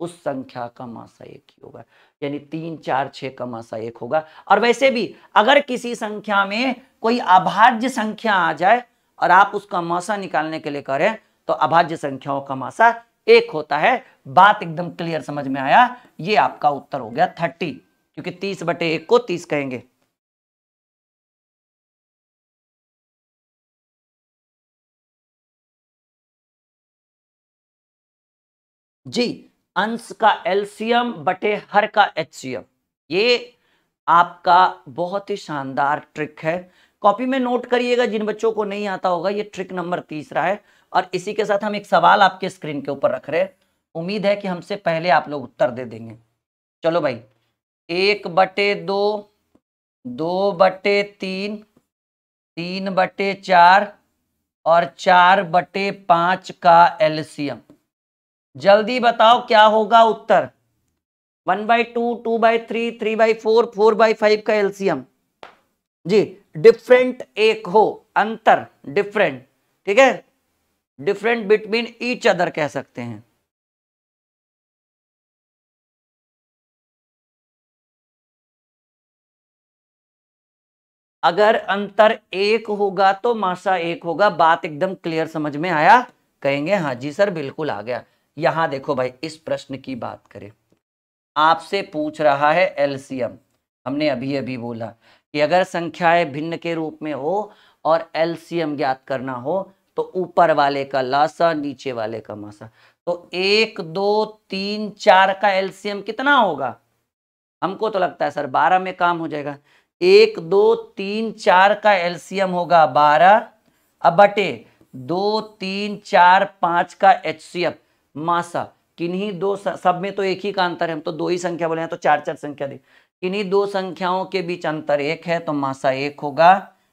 उस संख्या का मासा एक ही होगा यानी तीन चार छ का मासा एक होगा और वैसे भी अगर किसी संख्या में कोई अभाज्य संख्या आ जाए और आप उसका मासा निकालने के लिए करें तो अभाज्य संख्याओं का मासा एक होता है बात एकदम क्लियर समझ में आया ये आपका उत्तर हो गया थर्टी क्योंकि तीस बटे एक को तीस कहेंगे जी अंश का एलसीएम बटे हर का एच ये आपका बहुत ही शानदार ट्रिक है कॉपी में नोट करिएगा जिन बच्चों को नहीं आता होगा ये ट्रिक नंबर तीसरा है और इसी के साथ हम एक सवाल आपके स्क्रीन के ऊपर रख रहे हैं उम्मीद है कि हमसे पहले आप लोग उत्तर दे देंगे चलो भाई एक बटे दो दो बटे तीन तीन बटे चार और चार बटे पाँच का एलसीएम जल्दी बताओ क्या होगा उत्तर one by two two by three three by four four by five का एलसीएम जी डिफरेंट एक हो अंतर डिफरेंट ठीक है डिफरेंट बिटवीन ईच अदर कह सकते हैं अगर अंतर एक होगा तो मासा एक होगा बात एकदम क्लियर समझ में आया कहेंगे हाँ जी सर बिल्कुल आ गया यहां देखो भाई इस प्रश्न की बात करें आपसे पूछ रहा है एलसीएम हमने अभी अभी बोला कि अगर संख्याएं भिन्न के रूप में हो और एलसीएम ज्ञात करना हो तो ऊपर वाले का लासा नीचे वाले का मासा तो एक दो तीन चार का एलसीएम कितना होगा हमको तो लगता है सर बारह में काम हो जाएगा एक दो तीन चार का एलसीएम होगा बारह अब बटे दो तीन चार पांच का एच सी एफ मासा किन्हीं दो सब में तो एक ही का अंतर है हम तो दो ही संख्या बोले हैं तो चार चार संख्या दी किन्हीं दो संख्याओं के बीच अंतर एक है तो मासा एक होगा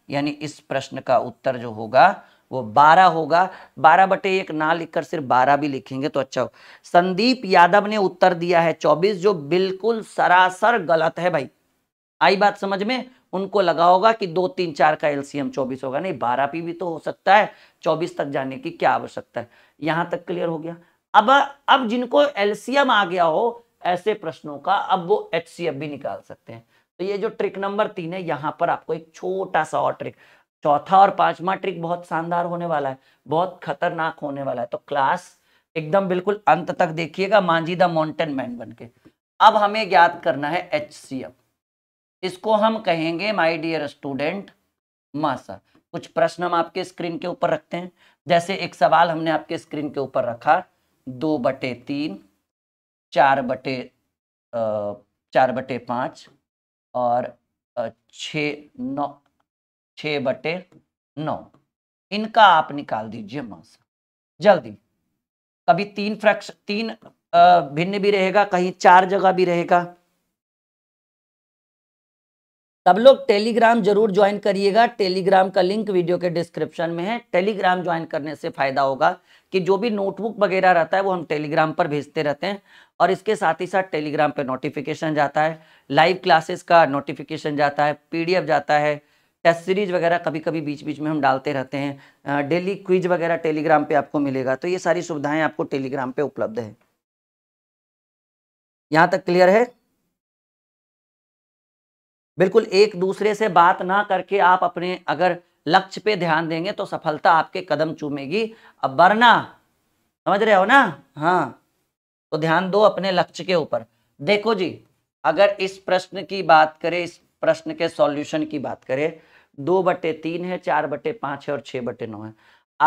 यानी इस प्रश्न का उत्तर जो होगा वो बारह होगा बारह बटे एक ना लिखकर सिर्फ बारह भी लिखेंगे तो अच्छा हो संदीप यादव ने उत्तर दिया है चौबीस जो बिल्कुल सरासर गलत है भाई आई बात समझ में उनको लगा होगा कि दो तीन चार का एलसीएम चौबीस होगा नहीं बारह पी भी तो हो सकता है चौबीस तक जाने की क्या आवश्यकता है यहां तक क्लियर हो गया अब अब जिनको एलसीएम आ गया हो ऐसे प्रश्नों का अब वो एच भी निकाल सकते हैं तो ये जो ट्रिक नंबर तीन है यहां पर आपको एक छोटा सा और ट्रिक चौथा और पांचवा ट्रिक बहुत शानदार होने वाला है बहुत खतरनाक होने वाला है तो क्लास एकदम बिल्कुल अंत तक देखिएगा मांझी द माउंटेन मैन बन के अब हमें ज्ञात करना है एच सी एफ इसको हम कहेंगे माय डियर स्टूडेंट मासा कुछ प्रश्न हम आपके स्क्रीन के ऊपर रखते हैं जैसे एक सवाल हमने आपके स्क्रीन के ऊपर रखा दो बटे तीन चार बटे चार बटे पाँच और छ नौ छ बटे नौ इनका आप निकाल दीजिए मास जल्दी कभी तीन फ्रैक्शन तीन भिन्न भी रहेगा कहीं चार जगह भी रहेगा सब लोग टेलीग्राम जरूर ज्वाइन करिएगा टेलीग्राम का लिंक वीडियो के डिस्क्रिप्शन में है टेलीग्राम ज्वाइन करने से फायदा होगा कि जो भी नोटबुक वगैरह रहता है वो हम टेलीग्राम पर भेजते रहते हैं और इसके साथ ही साथ टेलीग्राम पर नोटिफिकेशन जाता है लाइव क्लासेस का नोटिफिकेशन जाता है पीडीएफ जाता है टेस्ट सीरीज वगैरह कभी कभी बीच बीच में हम डालते रहते हैं डेली क्विज वगैरह टेलीग्राम पे आपको मिलेगा तो ये सारी सुविधाएं आपको टेलीग्राम पे उपलब्ध है यहां तक क्लियर है बिल्कुल एक दूसरे से बात ना करके आप अपने अगर लक्ष्य पे ध्यान देंगे तो सफलता आपके कदम चूमेगी अब वरना समझ रहे हो ना हाँ तो ध्यान दो अपने लक्ष्य के ऊपर देखो जी अगर इस प्रश्न की बात करें इस प्रश्न के सॉल्यूशन की बात करें दो बटे तीन है चार बटे पाँच है और छः बटे नौ है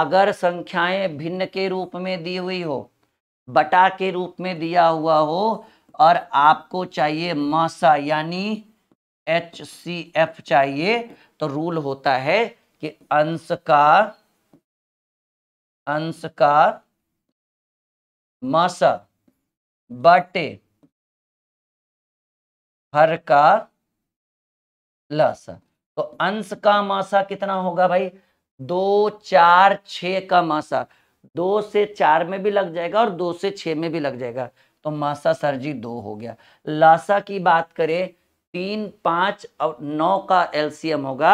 अगर संख्याएं भिन्न के रूप में दी हुई हो बटा के रूप में दिया हुआ हो और आपको चाहिए मासा यानी एच सी एफ चाहिए तो रूल होता है कि अंश का अंश का मासा बटे हर का लसा तो अंश का मासा कितना होगा भाई दो चार छ का मासा दो से चार में भी लग जाएगा और दो से छ में भी लग जाएगा तो मासा सर जी दो हो गया लासा की बात करें तीन पांच और नौ का एलसीएम होगा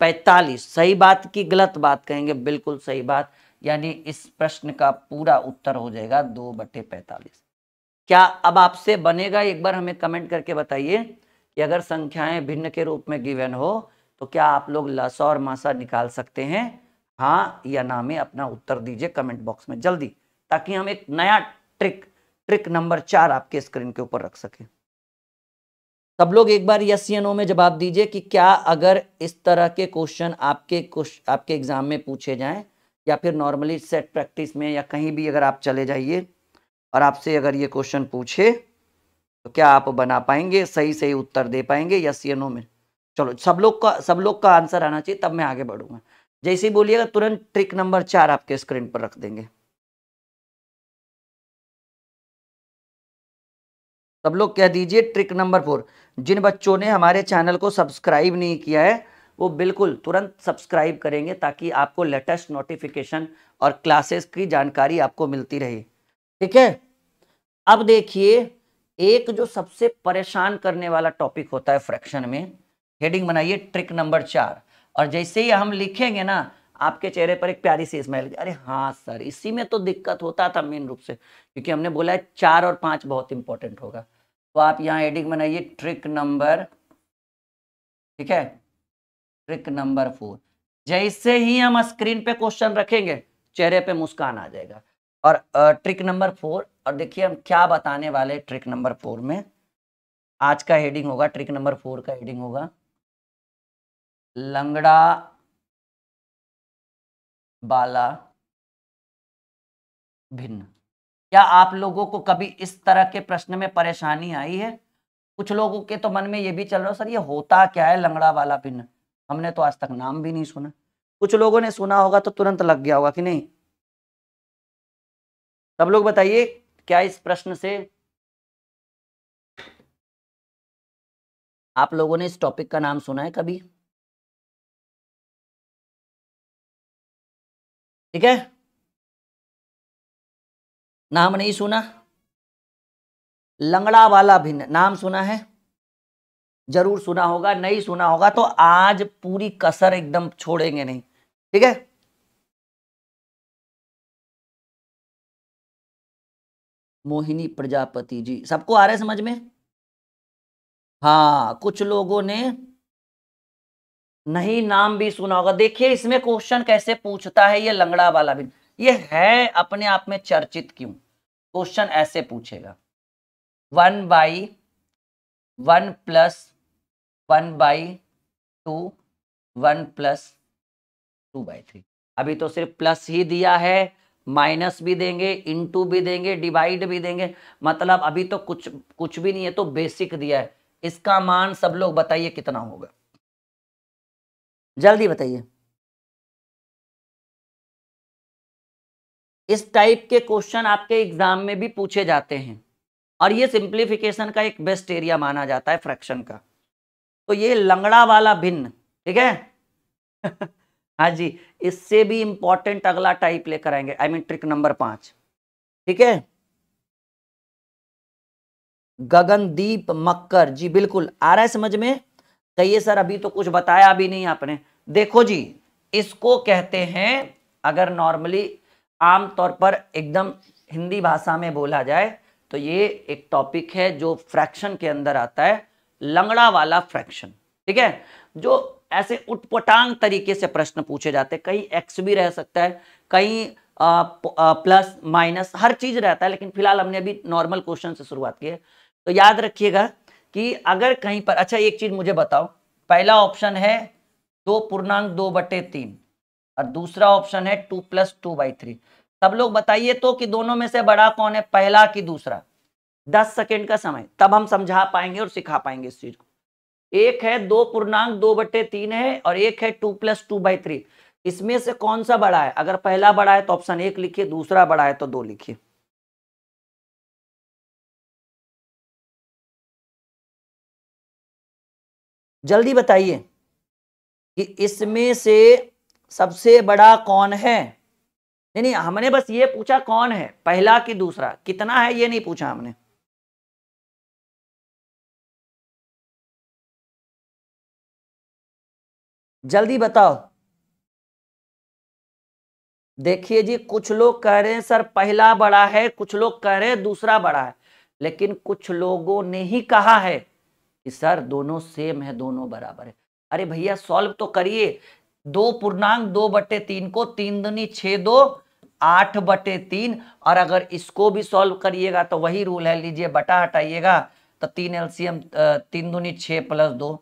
पैतालीस सही बात की गलत बात कहेंगे बिल्कुल सही बात यानी इस प्रश्न का पूरा उत्तर हो जाएगा दो बटे पैतालीस क्या अब आपसे बनेगा एक बार हमें कमेंट करके बताइए कि अगर संख्याएं भिन्न के रूप में गिवन हो तो क्या आप लोग लस और मासा निकाल सकते हैं हाँ या ना में अपना उत्तर दीजिए कमेंट बॉक्स में जल्दी ताकि हम एक नया ट्रिक ट्रिक नंबर चार आपके स्क्रीन के ऊपर रख सकें सब लोग एक बार यस या में जवाब दीजिए कि क्या अगर इस तरह के क्वेश्चन आपके कुछ आपके एग्जाम में पूछे जाएं या फिर नॉर्मली सेट प्रैक्टिस में या कहीं भी अगर आप चले जाइए और आपसे अगर ये क्वेश्चन पूछे तो क्या आप बना पाएंगे सही सही उत्तर दे पाएंगे यस ये नो में चलो सब लोग का सब लोग का आंसर आना चाहिए तब मैं आगे बढ़ूंगा जैसे ही बोलिएगा तुरंत ट्रिक नंबर चार आपके स्क्रीन पर रख देंगे सब लोग कह दीजिए ट्रिक नंबर फोर जिन बच्चों ने हमारे चैनल को सब्सक्राइब नहीं किया है वो बिल्कुल तुरंत सब्सक्राइब करेंगे ताकि आपको लेटेस्ट नोटिफिकेशन और क्लासेस की जानकारी आपको मिलती रहे ठीक है अब देखिए एक जो सबसे परेशान करने वाला टॉपिक होता है फ्रैक्शन में हेडिंग बनाइए ट्रिक नंबर चार और जैसे ही हम लिखेंगे ना आपके चेहरे पर एक प्यारी सी स्माइल अरे हाँ सर इसी में तो दिक्कत होता था मेन रूप से क्योंकि हमने बोला है चार और पांच बहुत इंपॉर्टेंट होगा तो आप यहाँ हेडिंग बनाइए ट्रिक नंबर ठीक है ट्रिक नंबर फोर जैसे ही हम स्क्रीन पे क्वेश्चन रखेंगे चेहरे पे मुस्कान आ जाएगा और ट्रिक नंबर फोर और देखिए हम क्या बताने वाले ट्रिक नंबर फोर में आज का हेडिंग होगा ट्रिक नंबर फोर का हेडिंग होगा लंगड़ा बाला भिन्न क्या आप लोगों को कभी इस तरह के प्रश्न में परेशानी आई है कुछ लोगों के तो मन में ये भी चल रहा है सर ये होता क्या है लंगड़ा वाला भिन्न हमने तो आज तक नाम भी नहीं सुना कुछ लोगों ने सुना होगा तो तुरंत लग गया होगा कि नहीं सब लोग बताइए क्या इस प्रश्न से आप लोगों ने इस टॉपिक का नाम सुना है कभी ठीक है नाम नहीं सुना लंगड़ा वाला भिन्न नाम सुना है जरूर सुना होगा नहीं सुना होगा तो आज पूरी कसर एकदम छोड़ेंगे नहीं ठीक है मोहिनी प्रजापति जी सबको आ रहा है समझ में हाँ कुछ लोगों ने नहीं नाम भी सुना होगा देखिए इसमें क्वेश्चन कैसे पूछता है ये लंगड़ा वाला भी ये है अपने आप में चर्चित क्यों क्वेश्चन ऐसे पूछेगा one by one plus one by two one plus two by three अभी तो सिर्फ प्लस ही दिया है माइनस भी देंगे इनटू भी देंगे डिवाइड भी देंगे मतलब अभी तो कुछ कुछ भी नहीं है तो बेसिक दिया है इसका मान सब लोग बताइए कितना होगा जल्दी बताइए इस टाइप के क्वेश्चन आपके एग्जाम में भी पूछे जाते हैं और ये सिंप्लीफिकेशन का एक बेस्ट एरिया माना जाता है फ्रैक्शन का तो ये लंगड़ा वाला भिन्न ठीक है हाँ जी इससे भी इंपॉर्टेंट अगला टाइप लेकर आएंगे आई मीन ट्रिक नंबर पांच ठीक है गगनदीप मक्कर जी बिल्कुल आ रहा है समझ में कहिए सर अभी तो कुछ बताया भी नहीं आपने देखो जी इसको कहते हैं अगर नॉर्मली आमतौर पर एकदम हिंदी भाषा में बोला जाए तो ये एक टॉपिक है जो फ्रैक्शन के अंदर आता है लंगड़ा वाला फ्रैक्शन ठीक है जो ऐसे उत्पटांग तरीके से प्रश्न पूछे जाते हैं कहीं एक्स भी रह सकता है कहीं आ, आ, प्लस माइनस हर चीज रहता है लेकिन फिलहाल हमने अभी नॉर्मल क्वेश्चन से शुरुआत की है तो याद रखिएगा कि अगर कहीं पर अच्छा एक चीज मुझे बताओ पहला ऑप्शन है दो पूर्णांक दो बटे तीन और दूसरा ऑप्शन है two plus two by three सब लोग बताइए तो कि दोनों में से बड़ा कौन है पहला कि दूसरा दस सेकेंड का समय तब हम समझा पाएंगे और सिखा पाएंगे इस चीज को एक है दो पूर्णांक दो बटे तीन है और एक है two plus two by three इसमें से कौन सा बड़ा है अगर पहला बड़ा है तो ऑप्शन एक लिखिए दूसरा बड़ा है तो दो लिखिए जल्दी बताइए कि इसमें से सबसे बड़ा कौन है नहीं नहीं हमने बस ये पूछा कौन है पहला कि दूसरा कितना है ये नहीं पूछा हमने जल्दी बताओ देखिए जी कुछ लोग कह रहे हैं सर पहला बड़ा है कुछ लोग कह रहे हैं दूसरा बड़ा है लेकिन कुछ लोगों ने ही कहा है कि सर दोनों सेम है दोनों बराबर है अरे भैया सॉल्व तो करिए दो पूर्णांक दो बटे तीन को तीन दुनी छः दो आठ बटे तीन और अगर इसको भी सॉल्व करिएगा तो वही रूल है लीजिए बटा हटाइएगा तो तीन एलसीएम तीन दुनी छ प्लस दो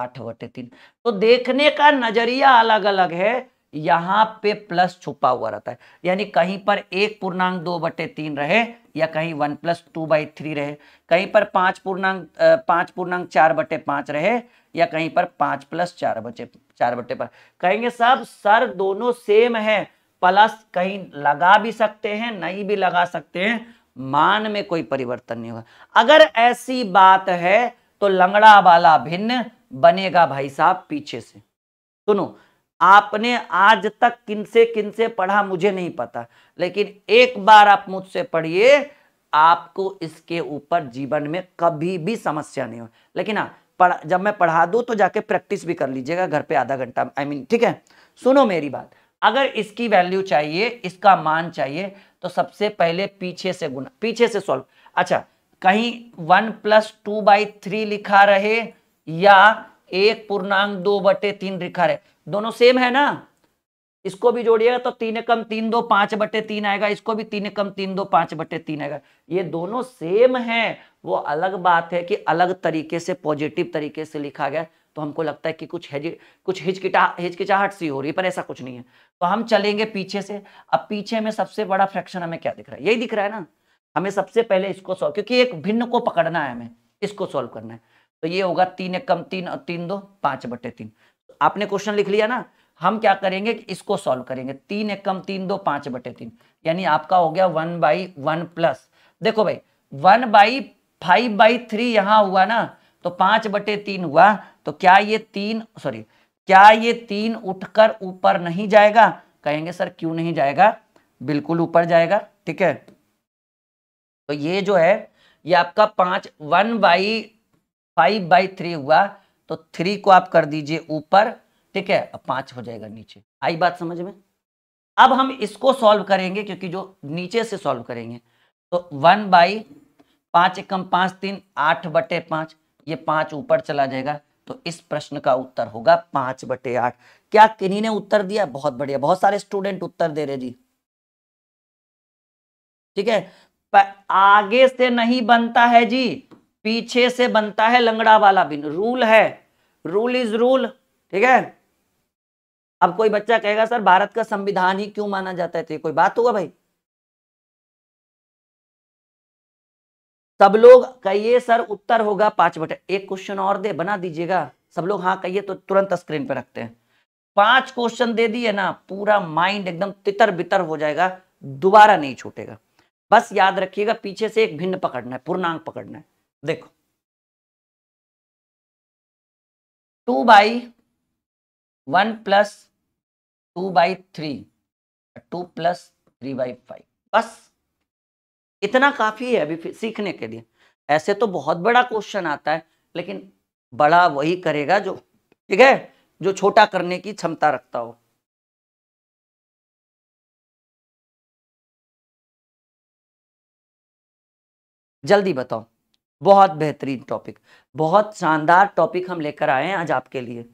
आठ बटे तीन तो देखने का नजरिया अलग अलग है यहाँ पे प्लस छुपा हुआ रहता है यानी कहीं पर एक पूर्णांक दो बटे तीन रहे या कहीं one plus two by three रहे कहीं पर पांच पूर्णांक पांच पूर्णांक चार बटे पांच रहे या कहीं पर पांच प्लस चार बचे चार बटे पर कहेंगे सब सर दोनों सेम है प्लस कहीं लगा भी सकते हैं नहीं भी लगा सकते हैं मान में कोई परिवर्तन नहीं होगा अगर ऐसी बात है तो लंगड़ा वाला भिन्न बनेगा भाई साहब पीछे से सुनो आपने आज तक किनसे से पढ़ा मुझे नहीं पता लेकिन एक बार आप मुझसे पढ़िए आपको इसके ऊपर जीवन में कभी भी समस्या नहीं हो लेकिन हाँ पढ़ जब मैं पढ़ा दू तो जाके प्रैक्टिस भी कर लीजिएगा घर पे आधा घंटा आई मीन ठीक है सुनो मेरी बात अगर इसकी वैल्यू चाहिए इसका मान चाहिए तो सबसे पहले पीछे से गुना पीछे से सॉल्व अच्छा कहीं one plus two by three लिखा रहे या एक पूर्णांक दो बटे तीन रिखर है दोनों सेम है ना इसको भी जोड़िएगा तो तीन कम तीन दो पांच बटे तीन आएगा इसको भी तीन कम तीन दो पांच बटे तीन आएगा ये दोनों सेम है वो अलग बात है कि अलग तरीके से पॉजिटिव तरीके से लिखा गया तो हमको लगता है कि कुछ हेज कुछ हिचकिटा हिचकिचाहट सी हो रही है पर ऐसा कुछ नहीं है तो हम चलेंगे पीछे से अब पीछे में सबसे बड़ा फ्रैक्शन हमें क्या दिख रहा है यही दिख रहा है ना हमें सबसे पहले इसको सॉल्व क्योंकि एक भिन्न को पकड़ना है हमें इसको सॉल्व करना है तो ये होगा तीन एक कम तीन और तीन दो पांच बटे तीन आपने क्वेश्चन लिख लिया ना हम क्या करेंगे इसको सॉल्व करेंगे तीन एक कम तीन दो पांच बटे तीन यानी आपका हो गया वन बाई वन प्लस देखो भाई one by five by three यहां हुआ ना तो पांच बटे तीन हुआ तो क्या ये तीन सॉरी क्या ये तीन उठकर ऊपर नहीं जाएगा कहेंगे सर क्यों नहीं जाएगा बिल्कुल ऊपर जाएगा ठीक है तो ये जो है ये आपका पांच one by five by three हुआ तो थ्री को आप कर दीजिए ऊपर ठीक है पांच हो जाएगा नीचे आई बात समझ में अब हम इसको सॉल्व करेंगे क्योंकि जो नीचे से सॉल्व करेंगे तो वन बाई पांच एकम पांच तीन आठ बटे पांच ये पांच ऊपर चला जाएगा तो इस प्रश्न का उत्तर होगा पांच बटे आठ क्या किन्हीं ने उत्तर दिया बहुत बढ़िया बहुत सारे स्टूडेंट उत्तर दे रहे जी ठीक है आगे से नहीं बनता है जी पीछे से बनता है लंगड़ा वाला बिन रूल है रूल इज रूल ठीक है अब कोई बच्चा कहेगा सर भारत का संविधान ही क्यों माना जाता है तो कोई बात हुआ भाई सब लोग कहिए सर उत्तर होगा पांच बटे एक क्वेश्चन और दे बना दीजिएगा सब लोग हाँ कहिए तो तुरंत स्क्रीन पे रखते हैं पांच क्वेश्चन दे दिए ना पूरा माइंड एकदम तितर बितर हो जाएगा दोबारा नहीं छूटेगा बस याद रखिएगा पीछे से एक भिन्न पकड़ना है पूर्णांक पकड़ना है देखो two by one plus two by three two plus three by five बस इतना काफ़ी है अभी सीखने के लिए ऐसे तो बहुत बड़ा क्वेश्चन आता है लेकिन बड़ा वही करेगा जो ठीक है जो छोटा करने की क्षमता रखता हो जल्दी बताओ बहुत बेहतरीन टॉपिक बहुत शानदार टॉपिक हम लेकर आए हैं आज आपके लिए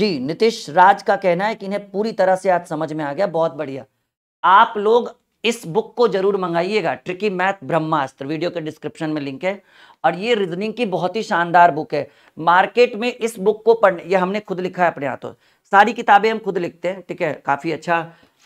जी नितिश राज का कहना है कि इन्हें पूरी तरह से आज समझ में आ गया बहुत बढ़िया आप लोग इस बुक को जरूर मंगाइएगा ट्रिकी मैथ ब्रह्मास्त्र वीडियो के डिस्क्रिप्शन में लिंक है और ये रीजनिंग की बहुत ही शानदार बुक है मार्केट में इस बुक को पढ़ने ये हमने खुद लिखा है अपने हाथों सारी किताबें हम खुद लिखते हैं ठीक है काफ़ी अच्छा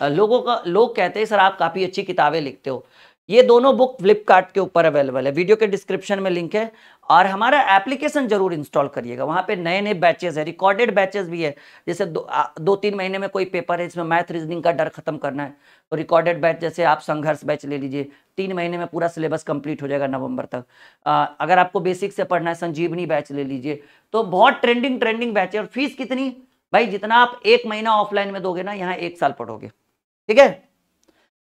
लोगों का लोग कहते हैं सर आप काफ़ी अच्छी किताबें लिखते हो ये दोनों बुक फ्लिपकार्ट के ऊपर अवेलेबल है वीडियो के डिस्क्रिप्शन में लिंक है और हमारा एप्लीकेशन जरूर इंस्टॉल करिएगा वहाँ पे नए नए बैचेस है रिकॉर्डेड बैचेस भी है जैसे दो, दो तीन महीने में कोई पेपर है इसमें मैथ रीजनिंग का डर खत्म करना है तो रिकॉर्डेड बैच जैसे आप संघर्ष बैच ले लीजिए तीन महीने में पूरा सिलेबस कंप्लीट हो जाएगा नवंबर तक आ, अगर आपको बेसिक से पढ़ना है संजीवनी बैच ले लीजिए तो बहुत ट्रेंडिंग ट्रेंडिंग बैच है और फीस कितनी भाई जितना आप एक महीना ऑफलाइन में दोगे ना यहाँ एक साल पढ़ोगे ठीक है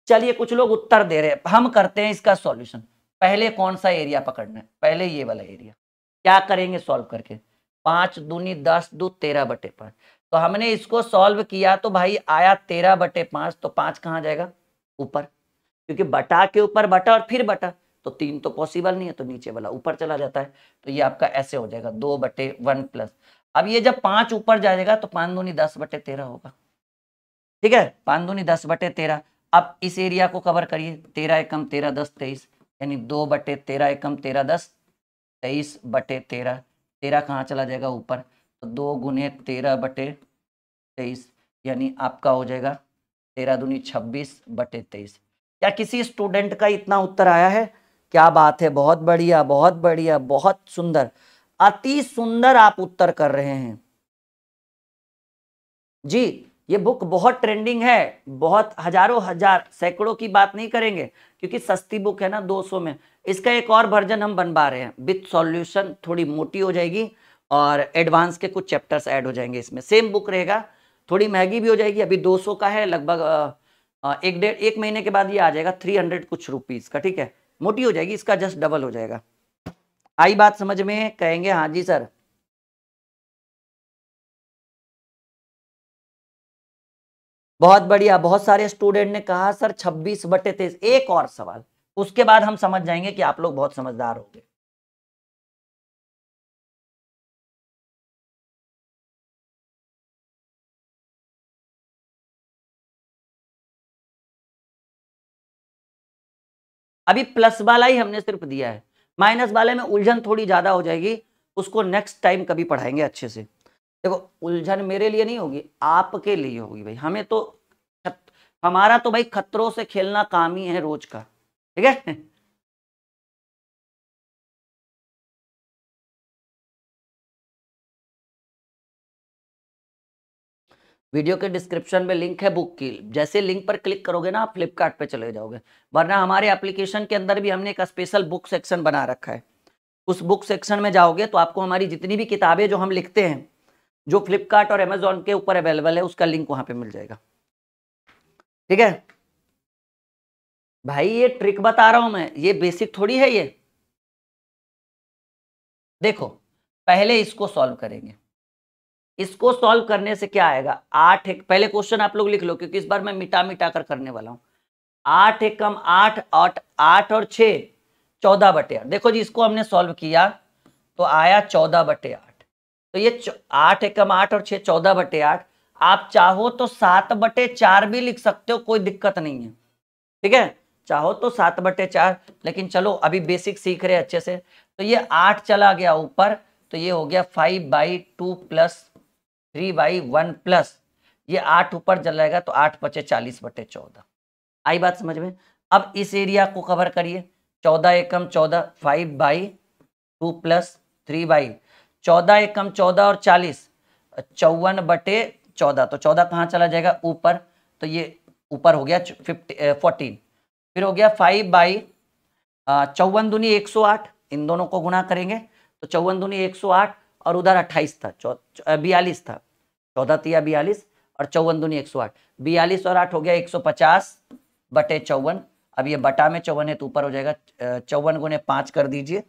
चलिए कुछ लोग उत्तर दे रहे हैं हम करते हैं इसका सॉल्यूशन पहले कौन सा एरिया पकड़ना है पहले ये वाला एरिया क्या करेंगे सॉल्व करके पांच दूनी दस दू तेरह बटे पांच तो हमने इसको सॉल्व किया तो भाई आया तेरह बटे पांच तो पांच कहाँ जाएगा ऊपर क्योंकि बटा के ऊपर बटा और फिर बटा तो तीन तो पॉसिबल नहीं है तो नीचे वाला ऊपर चला जाता है तो ये आपका ऐसे हो जाएगा दो बटे वन प्लस अब ये जब पांच ऊपर जाएगा तो पांच दूनी दस बटे तेरह होगा ठीक है पाँच दूनी दस बटे तेरह अब इस एरिया को कवर करिए तेरह एकम तेरह दस तेईस यानी दो बटे तेरह एकम तेरह दस तेईस बटे तेरह तेरह कहाँ चला जाएगा ऊपर तो दो गुने तेरह बटे तेईस यानी आपका हो जाएगा तेरह दूनी छब्बीस बटे तेईस क्या किसी स्टूडेंट का इतना उत्तर आया है क्या बात है बहुत बढ़िया बहुत बढ़िया बहुत सुंदर अति सुंदर आप उत्तर कर रहे हैं जी ये बुक बहुत ट्रेंडिंग है बहुत हजारों हजार सैकड़ों की बात नहीं करेंगे क्योंकि सस्ती बुक है ना 200 में इसका एक और वर्जन हम बनवा रहे हैं विथ सॉल्यूशन थोड़ी मोटी हो जाएगी और एडवांस के कुछ चैप्टर्स ऐड हो जाएंगे इसमें सेम बुक रहेगा थोड़ी महंगी भी हो जाएगी अभी 200 का है लगभग एक डेढ़ एक महीने के बाद ये आ जाएगा थ्री कुछ रुपीज़ का ठीक है मोटी हो जाएगी इसका जस्ट डबल हो जाएगा आई बात समझ में कहेंगे हाँ जी सर बहुत बढ़िया बहुत सारे स्टूडेंट ने कहा सर छब्बीस बटे तेईस एक और सवाल उसके बाद हम समझ जाएंगे कि आप लोग बहुत समझदार होंगे अभी प्लस वाला ही हमने सिर्फ दिया है माइनस वाले में उलझन थोड़ी ज्यादा हो जाएगी उसको नेक्स्ट टाइम कभी पढ़ाएंगे अच्छे से देखो उलझन मेरे लिए नहीं होगी आपके लिए होगी भाई हमें तो हमारा तो भाई खतरों से खेलना काम ही है रोज का ठीक है वीडियो के डिस्क्रिप्शन में लिंक है बुक की जैसे लिंक पर क्लिक करोगे ना आप फ्लिपकार्ट पे चले जाओगे वरना हमारे एप्लीकेशन के अंदर भी हमने एक स्पेशल बुक सेक्शन बना रखा है उस बुक सेक्शन में जाओगे तो आपको हमारी जितनी भी किताबें जो हम लिखते हैं जो फ्लिपकार्ट और अमेजोन के ऊपर अवेलेबल है उसका लिंक वहां पे मिल जाएगा ठीक है भाई ये ट्रिक बता रहा हूं मैं ये बेसिक थोड़ी है ये देखो पहले इसको सॉल्व करेंगे इसको सॉल्व करने से क्या आएगा आठ एक पहले क्वेश्चन आप लोग लिख लो क्योंकि इस बार मैं मिटा मिटा कर करने वाला हूं आठ एक कम आठ आठ आठ और छ चौदह बटे आठ देखो जी इसको हमने सॉल्व किया तो आया चौदह बटे आठ तो ये आठ एकम आठ और छह चौदह बटे आठ आप चाहो तो सात बटे चार भी लिख सकते हो कोई दिक्कत नहीं है ठीक है चाहो तो सात बटे चार लेकिन चलो अभी बेसिक सीख रहे अच्छे से तो ये आठ चला गया ऊपर तो ये हो गया five by two plus three by one plus ये आठ ऊपर जलाएगा तो आठ बचे चालीस बटे चौदह आई बात समझ में अब इस एरिया को कवर करिए चौदह एकम चौदह five by two plus three by चौदह एकम चौदह और चालीस चौवन बटे चौदह तो चौदह कहाँ चला जाएगा ऊपर तो ये ऊपर हो गया फिफ्टी फोर्टीन फिर हो गया फाइव बाई चौवन दुनी एक सौ आठ इन दोनों को गुणा करेंगे तो चौवन दुनी एक सौ आठ और उधर अट्ठाईस था बयालीस था चौदह तिया बयालीस और चौवन दुनी एक सौ आठ बयालीस और आठ हो गया एक सौ पचास बटे चौवन अब ये बटा में चौवन है तो ऊपर हो जाएगा चौवन गुने पाँच कर दीजिए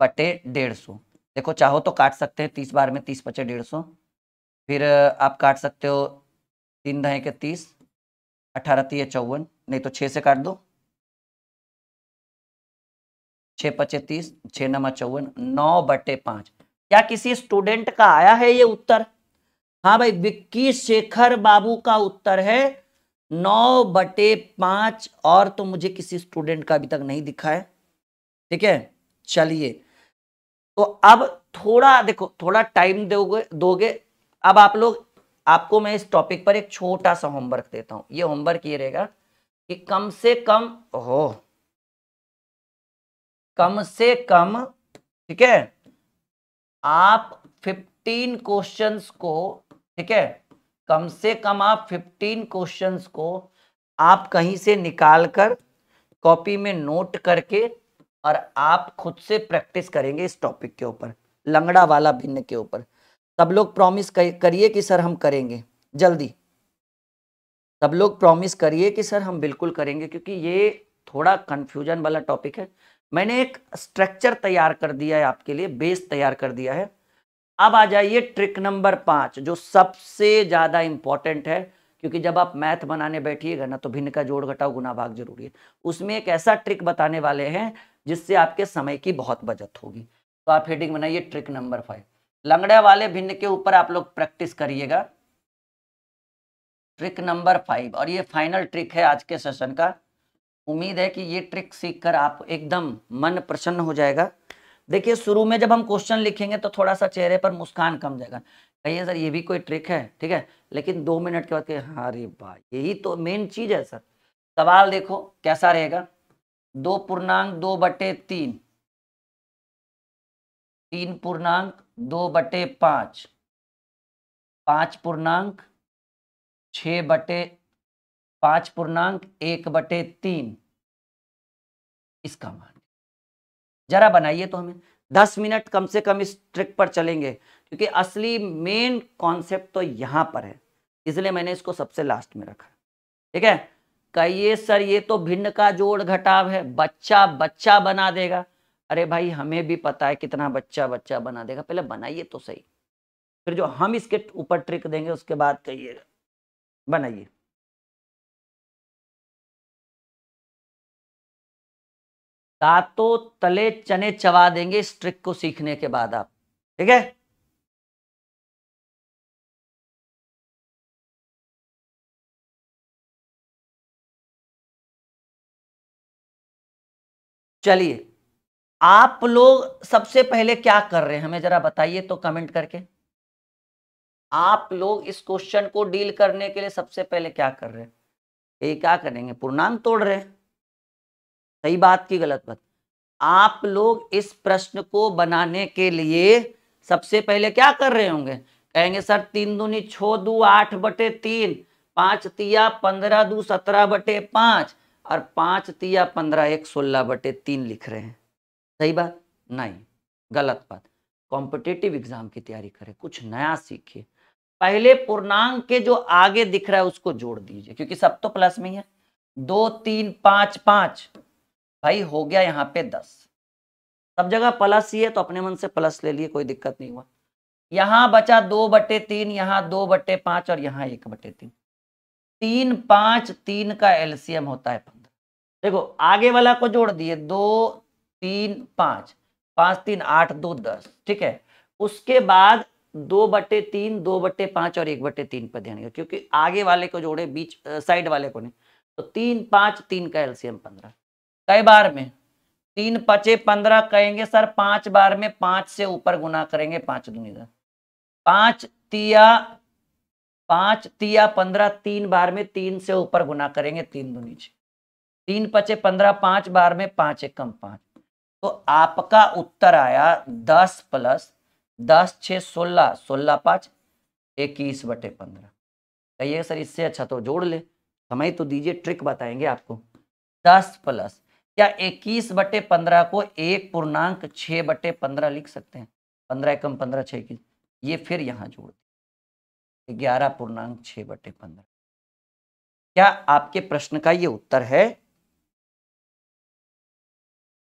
बटे डेढ़ सौ देखो चाहो तो काट सकते हैं तीस बार में तीस पचे डेढ़ सौ फिर आप काट सकते हो तीन दहें के तीस अठारह तीय चौवन नहीं तो छः से काट दो छः पचे तीस छः नमा चौवन नौ बटे पाँच क्या किसी स्टूडेंट का आया है ये उत्तर हाँ भाई विक्की शेखर बाबू का उत्तर है नौ बटे पाँच और तो मुझे किसी स्टूडेंट का अभी तक नहीं दिखा है ठीक है चलिए तो अब थोड़ा देखो थोड़ा टाइम दोगे दोगे अब आप लोग आपको मैं इस टॉपिक पर एक छोटा सा होमवर्क देता हूं ये होमवर्क ये रहेगा कि कम से कम हो कम से कम ठीक है आप 15 क्वेश्चंस को ठीक है कम से कम आप 15 क्वेश्चंस को आप कहीं से निकाल कर कॉपी में नोट करके और आप खुद से प्रैक्टिस करेंगे इस टॉपिक के ऊपर लंगड़ा वाला भिन्न के ऊपर सब लोग प्रॉमिस करिए कि सर हम करेंगे जल्दी सब लोग प्रॉमिस करिए कि सर हम बिल्कुल करेंगे क्योंकि ये थोड़ा कंफ्यूजन वाला टॉपिक है मैंने एक स्ट्रक्चर तैयार कर दिया है आपके लिए बेस तैयार कर दिया है अब आ जाइए ट्रिक नंबर पाँच जो सबसे ज़्यादा इम्पॉर्टेंट है क्योंकि जब आप मैथ बनाने बैठिएगा ना तो भिन्न का जोड़ घटाओ गुना भाग जरूरी है उसमें एक ऐसा ट्रिक बताने वाले हैं जिससे आपके समय की बहुत बचत होगी तो आप हेडिंग बनाइए ट्रिक नंबर फाइव लंगड़ा वाले भिन्न के ऊपर आप लोग प्रैक्टिस करिएगा ट्रिक नंबर फाइव और ये फाइनल ट्रिक है आज के सेशन का उम्मीद है कि ये ट्रिक सीखकर आप एकदम मन प्रसन्न हो जाएगा देखिए शुरू में जब हम क्वेश्चन लिखेंगे तो थोड़ा सा चेहरे पर मुस्कान कम जाएगा कहिए सर ये भी कोई ट्रिक है ठीक है लेकिन दो मिनट के बाद कहिए हाँ अरे भाई यही तो मेन चीज़ है सर सवाल देखो कैसा रहेगा दो पूर्णांक दो बटे तीन तीन पूर्णांक दो बटे पांच पांच पूर्णांक छ बटे पांच पूर्णांक एक बटे तीन इसका मान जरा बनाइए तो हमें दस मिनट कम से कम इस ट्रिक पर चलेंगे क्योंकि असली मेन कॉन्सेप्ट तो यहाँ पर है इसलिए मैंने इसको सबसे लास्ट में रखा ठीक है कहिए सर ये तो भिन्न का जोड़ घटाव है बच्चा बच्चा बना देगा अरे भाई हमें भी पता है कितना बच्चा बच्चा बना देगा पहले बनाइए तो सही फिर जो हम इसके ऊपर ट्रिक देंगे उसके बाद कहिएगा बनाइए तातो तले चने चबा देंगे इस ट्रिक को सीखने के बाद आप ठीक है चलिए आप लोग सबसे पहले क्या कर रहे हैं हमें जरा बताइए तो कमेंट करके आप लोग इस क्वेश्चन को डील करने के लिए सबसे पहले क्या कर रहे हैं ये क्या करेंगे पूर्णांक तोड़ रहे हैं सही बात की गलत बात आप लोग इस प्रश्न को बनाने के लिए सबसे पहले क्या कर रहे होंगे कहेंगे सर तीन दूनी छो दू आठ बटे तीन पांच तिया पंद्रह दू सत्रह बटे पांच और पांच तिया पंद्रह एक सोलह बटे तीन लिख रहे हैं सही बात नहीं गलत बात कॉम्पिटेटिव एग्जाम की तैयारी करें कुछ नया सीखिए पहले पूर्णांक के जो आगे दिख रहा है उसको जोड़ दीजिए क्योंकि सब तो प्लस में ही है दो तीन पांच पांच भाई हो गया यहाँ पे दस सब जगह प्लस ही है तो अपने मन से प्लस ले लिए कोई दिक्कत नहीं हुआ यहाँ बचा दो बटे तीन यहाँ दो बटे पांच और यहाँ एक बटे तीन तीन पांच तीन का एलसीएम होता है पंद्रह देखो आगे वाला को जोड़ दिए दो तीन पांच पांच तीन आठ दो दस ठीक है उसके बाद दो बटे तीन दो बटे पांच और एक बटे तीन पर ध्यान क्योंकि आगे वाले को जोड़े बीच साइड वाले को नहीं तो तीन पांच तीन का एलसीएम पंद्रह कई बार में तीन पचे पंद्रह कहेंगे सर पांच बार में पांच से ऊपर गुना करेंगे पांच दुनी दस पांच तिया पांच तिया पंद्रह तीन बार में तीन से ऊपर गुना करेंगे तीन दुनी छ तीन पचे पंद्रह पांच बार में पांच एक कम पांच तो आपका उत्तर आया दस प्लस दस छ सोलह सोलह पांच इक्कीस बटे पंद्रह कहिए सर इससे अच्छा तो जोड़ ले समय तो दीजिए ट्रिक बताएंगे आपको दस प्लस क्या इक्कीस बटे पंद्रह को एक पूर्णांक छ बटे पंद्रह लिख सकते हैं पंद्रह एकम पंद्रह छः इक्कीस ये फिर यहाँ जोड़ ग्यारह पूर्णांक छः बटे पंद्रह क्या आपके प्रश्न का ये उत्तर है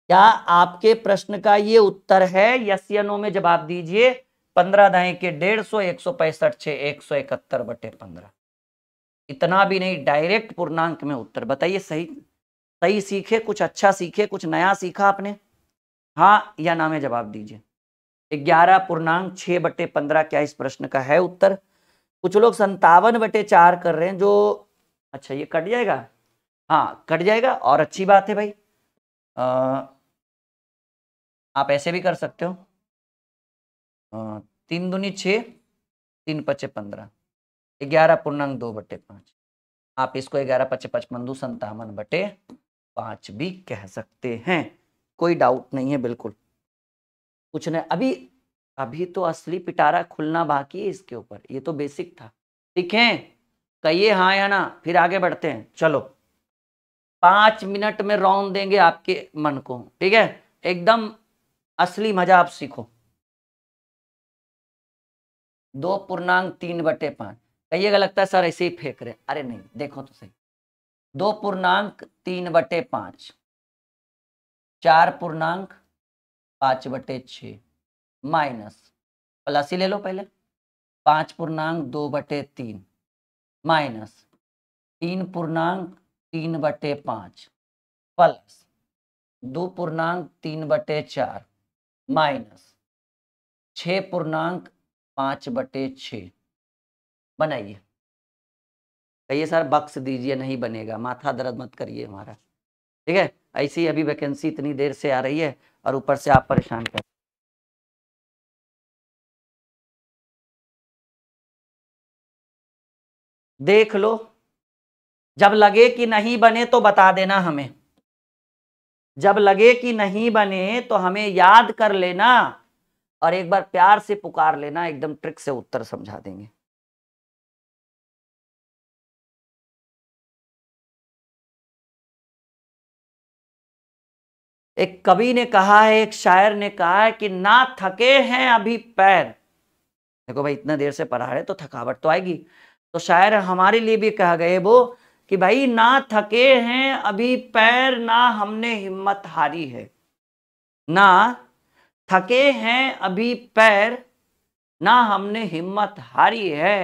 क्या आपके प्रश्न का ये उत्तर है यस या नो में जवाब दीजिए पंद्रह दाए के डेढ़ सौ एक सौ पैंसठ छः एक सौ इकहत्तर बटे पंद्रह इतना भी नहीं डायरेक्ट पूर्णांक में उत्तर बताइए सही सही सीखे कुछ अच्छा सीखे कुछ नया सीखा आपने हाँ या ना में जवाब दीजिए ग्यारह पूर्णांक छः बटे पंद्रह क्या इस प्रश्न का है उत्तर कुछ लोग संतावन बटे चार कर रहे हैं जो अच्छा ये कट जाएगा हाँ कट जाएगा और अच्छी बात है भाई आ, आप ऐसे भी कर सकते हो तीन दुनी छ तीन पचे पंद्रह ग्यारह पूर्णांक दो बटे पाँच आप इसको ग्यारह पचे पचपन दो संतावन बटे पांच भी कह सकते हैं कोई डाउट नहीं है बिल्कुल कुछ नहीं अभी अभी तो असली पिटारा खुलना बाकी है इसके ऊपर ये तो बेसिक था ठीक है कहिए हाँ या ना फिर आगे बढ़ते हैं चलो पांच मिनट में राउंड देंगे आपके मन को ठीक है एकदम असली मजा आप सीखो दो पूर्णांक तीन बटे पांच कहिएगा लगता है सर ऐसे ही फेंक रहे अरे नहीं देखो तो सही दो पूर्णांक तीन बटे पाँच चार पूर्णांक पाँच बटे छ माइनस प्लस ही ले लो पहले पाँच पूर्णांक दो बटे तीन माइनस तीन पूर्णांक तीन बटे पाँच प्लस दो पूर्णांक तीन बटे चार माइनस छ पूर्णांक पाँच बटे छ बनाइए कहिए सर बक्स दीजिए नहीं बनेगा माथा दर्द मत करिए हमारा ठीक है ऐसी अभी वैकेंसी इतनी देर से आ रही है और ऊपर से आप परेशान कर देख लो जब लगे कि नहीं बने तो बता देना हमें जब लगे कि नहीं बने तो हमें याद कर लेना और एक बार प्यार से पुकार लेना एकदम ट्रिक से उत्तर समझा देंगे एक कवि ने कहा है एक शायर ने कहा है कि ना थके हैं अभी पैर देखो भाई इतना देर से पढ़ा रहे तो थकावट तो आएगी तो शायर हमारे लिए भी कह गए वो कि भाई ना थके हैं अभी पैर ना हमने हिम्मत हारी है ना थके हैं अभी पैर ना हमने हिम्मत हारी है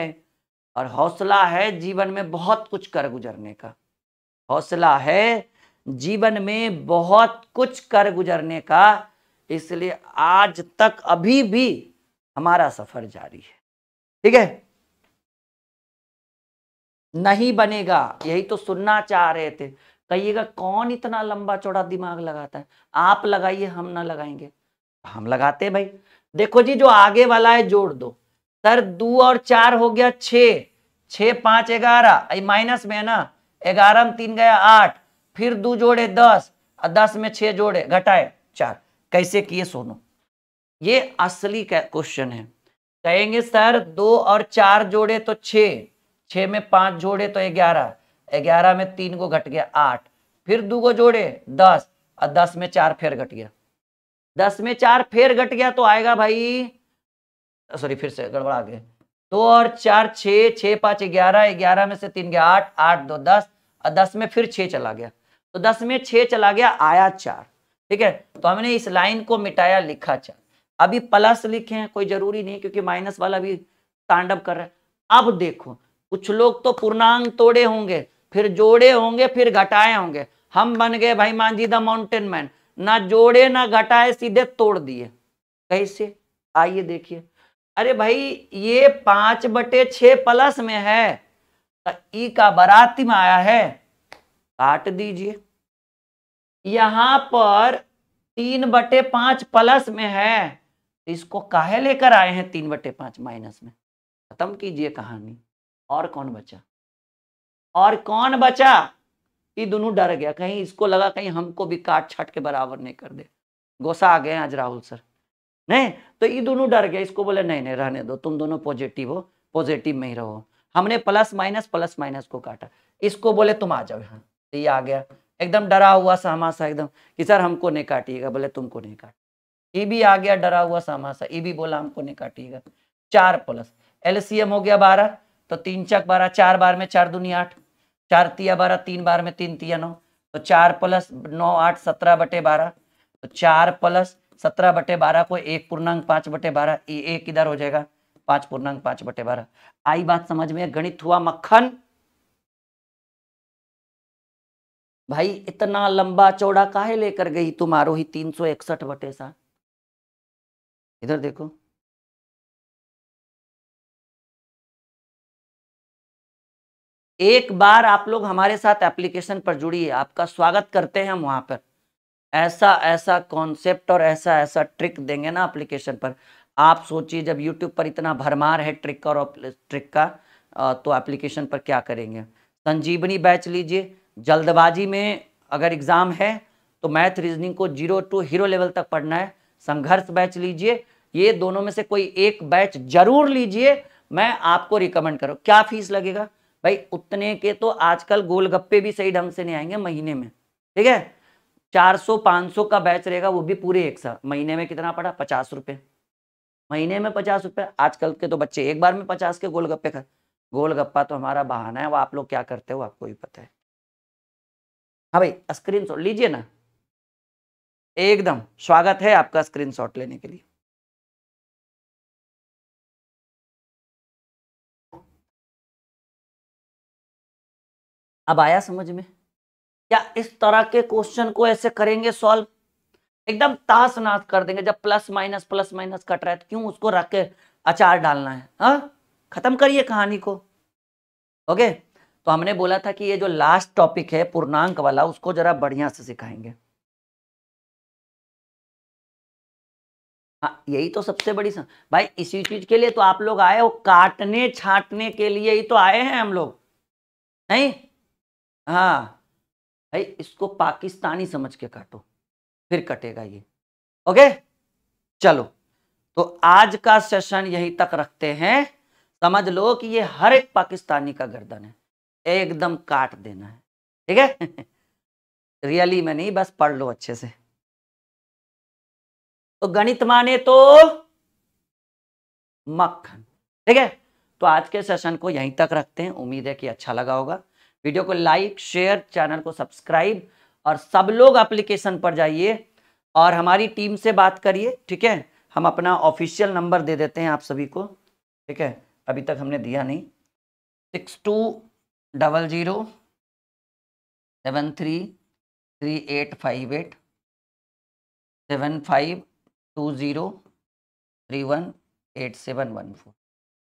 और हौसला है जीवन में बहुत कुछ कर गुजरने का हौसला है जीवन में बहुत कुछ कर गुजरने का इसलिए आज तक अभी भी हमारा सफर जारी है ठीक है नहीं बनेगा यही तो सुनना चाह रहे थे कहिएगा कौन इतना लंबा चौड़ा दिमाग लगाता है आप लगाइए हम ना लगाएंगे हम लगाते भाई देखो जी जो आगे वाला है जोड़ दो सर दो और चार हो गया छ छ पांच ग्यारह माइनस में है ना ग्यारह तीन गया आठ फिर दो जोड़े दस और दस में छह जोड़े घटाए चार कैसे किए सोनू ये असली क्वेश्चन है कहेंगे सर दो और चार जोड़े तो छ छ में पांच जोड़े तो ग्यारह ग्यारह में तीन को घट गया आठ फिर दो को जोड़े दस और दस में चार फिर घट गया दस में चार फिर घट गया तो आएगा भाई सॉरी फिर से गड़बड़ा गए दो और चार छ छ पांच ग्यारह ग्यारह में से तीन गया आठ आठ दो दस और दस में फिर छ चला गया तो दस में छ चला गया आया चार ठीक है तो हमने इस लाइन को मिटाया लिखा चार अभी प्लस लिखे हैं कोई जरूरी नहीं क्योंकि माइनस वाला भी तांडव कर रहा है अब देखो कुछ लोग तो पूर्णांग तोड़े होंगे फिर जोड़े होंगे फिर घटाए होंगे हम बन गए भाई मान जी द माउंटेन मैन ना जोड़े ना घटाए सीधे तोड़ दिए कैसे आइए देखिए अरे भाई ये पांच बटे छ प्लस में है तो ई का बराती में आया है काट दीजिए यहां पर तीन बटे पांच प्लस में है तो इसको काहे लेकर आए हैं तीन बटे पांच माइनस में खत्म कीजिए कहानी और कौन बचा और कौन बचा ये दोनों डर गया कहीं इसको लगा कहीं हमको भी काट छाट के बराबर नहीं कर दे गोसा आ गए आज राहुल सर नहीं तो ये दोनों डर गया इसको बोले नहीं नहीं रहने दो तुम दोनों पॉजिटिव हो पॉजिटिव में ही रहो हमने प्लस माइनस प्लस माइनस को काटा इसको बोले तुम आ जाओ यहाँ तो ये आ गया एकदम डरा हुआ सामासा एकदम कि सर हमको नहीं काटिएगा बोले तुमको नहीं काट ये भी आ गया डरा हुआ सामासा ये भी बोला हमको नहीं काटिएगा चार प्लस एलसीएम हो गया बारह तो तीन चक बारह चार बार में चार दुनिया आठ चार तिया बारह तीन बार में तीन तिया नौ तो चार प्लस नौ आठ सत्रह बटे बारह तो चार प्लस सत्रह बटे बारह को एक पूर्णांक पांच बटे बारह एक इधर हो जाएगा पांच पूर्णांक पांच बटे बारह आई बात समझ में गणित हुआ मक्खन भाई इतना लंबा चौड़ा काहे लेकर गई तुम ही तीन सौ इकसठ बटे सा इधर देखो एक बार आप लोग हमारे साथ एप्लीकेशन पर जुड़िए आपका स्वागत करते हैं हम वहां पर ऐसा ऐसा कॉन्सेप्ट और ऐसा ऐसा ट्रिक देंगे ना एप्लीकेशन पर आप सोचिए जब यूट्यूब पर इतना भरमार है ट्रिक और ट्रिक का तो एप्लीकेशन पर क्या करेंगे संजीवनी बैच लीजिए जल्दबाजी में अगर एग्ज़ाम है तो मैथ रीजनिंग को जीरो टू हीरो लेवल तक पढ़ना है संघर्ष बैच लीजिए ये दोनों में से कोई एक बैच जरूर लीजिए मैं आपको रिकमेंड करूँ क्या फीस लगेगा भाई उतने के तो आजकल गोलगप्पे भी सही ढंग से नहीं आएंगे महीने में ठीक है 400-500 का बैच रहेगा वो भी पूरे एक साथ महीने में कितना पड़ा पचास रुपये महीने में पचास रुपये आजकल के तो बच्चे एक बार में पचास के गोलगप्पे खा गोलगप्पा तो हमारा बहाना है वो आप लोग क्या करते हो आपको भी पता है हाँ भाई शॉट लीजिए ना एकदम स्वागत है आपका शॉट लेने के लिए अब आया समझ में क्या इस तरह के क्वेश्चन को ऐसे करेंगे सॉल्व एकदम ताश नाश कर देंगे जब plus minus plus minus cut रहा है तो क्यों उसको रख के अचार डालना है हाँ? खत्म करिए कहानी को ओके तो हमने बोला था कि ये जो लास्ट टॉपिक है पूर्णांक वाला उसको जरा बढ़िया से सिखाएंगे हाँ यही तो सबसे बड़ी सम... भाई इसी चीज के लिए तो आप लोग आए हो काटने छाटने के लिए ही तो आए हैं हम लोग नहीं हाँ भाई इसको पाकिस्तानी समझ के काटो फिर कटेगा ये ओके चलो तो आज का सेशन यहीं तक रखते हैं समझ लो कि ये हर एक पाकिस्तानी का गर्दन है एकदम काट देना है ठीक है रियली में नहीं बस पढ़ लो अच्छे से तो गणित माने तो मक्खन ठीक है तो आज के सेशन को यहीं तक रखते हैं उम्मीद है कि अच्छा लगा होगा वीडियो को लाइक शेयर चैनल को सब्सक्राइब और सब लोग एप्लीकेशन पर जाइए और हमारी टीम से बात करिए ठीक है हम अपना ऑफिशियल नंबर दे देते हैं आप सभी को ठीक है अभी तक हमने दिया नहीं six two double zero seven three three eight five eight seven five two zero three one eight seven one four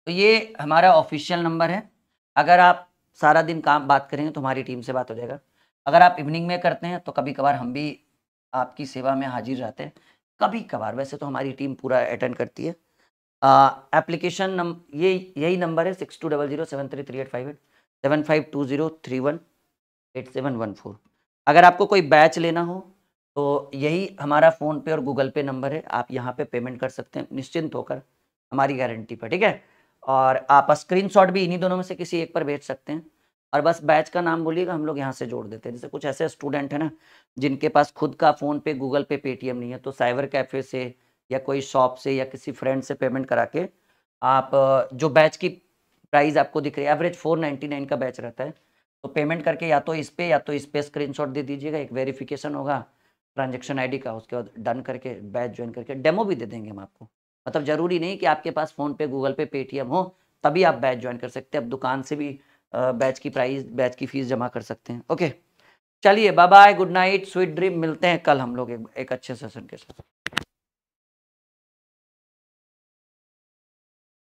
तो ये हमारा ऑफिशियल नंबर है अगर आप सारा दिन काम बात करेंगे तो हमारी टीम से बात हो जाएगा अगर आप इवनिंग में करते हैं तो कभी कभार हम भी आपकी सेवा में हाजिर रहते हैं कभी कभार वैसे तो हमारी टीम पूरा अटेंड करती है एप्लीकेशन नंबर ये यही नंबर है six two double zero seven three three eight five eight seven five two zero three one eight seven one four अगर आपको कोई बैच लेना हो तो यही हमारा फ़ोनपे और गूगल पे नंबर है आप यहाँ पे पेमेंट कर सकते हैं निश्चिंत होकर हमारी गारंटी पर ठीक है और आप स्क्रीनशॉट भी इन्हीं दोनों में से किसी एक पर भेज सकते हैं और बस बैच का नाम बोलिएगा हम लोग यहाँ से जोड़ देते हैं जैसे कुछ ऐसे स्टूडेंट हैं ना जिनके पास खुद का फ़ोन पे गूगल पे पेटीएम नहीं है तो साइबर कैफ़े से या कोई शॉप से या किसी फ्रेंड से पेमेंट करा के आप जो बैच की प्राइस आपको दिख रही है एवरेज 499 का बैच रहता है तो पेमेंट करके या तो इस पे या तो इस पे शॉट दे दीजिएगा एक वेरीफिकेशन होगा ट्रांजेक्शन आई का उसके बाद डन करके बैच ज्वाइन करके डेमो भी दे देंगे हम आपको मतलब जरूरी नहीं कि आपके पास फ़ोन पे गूगल पे पेटीएम हो तभी आप बैच ज्वाइन कर सकते हैं आप दुकान से भी बैच की प्राइस बैच की फ़ीस जमा कर सकते हैं ओके चलिए bye bye good night sweet dream मिलते हैं कल हम लोग एक, एक अच्छे सेशन के साथ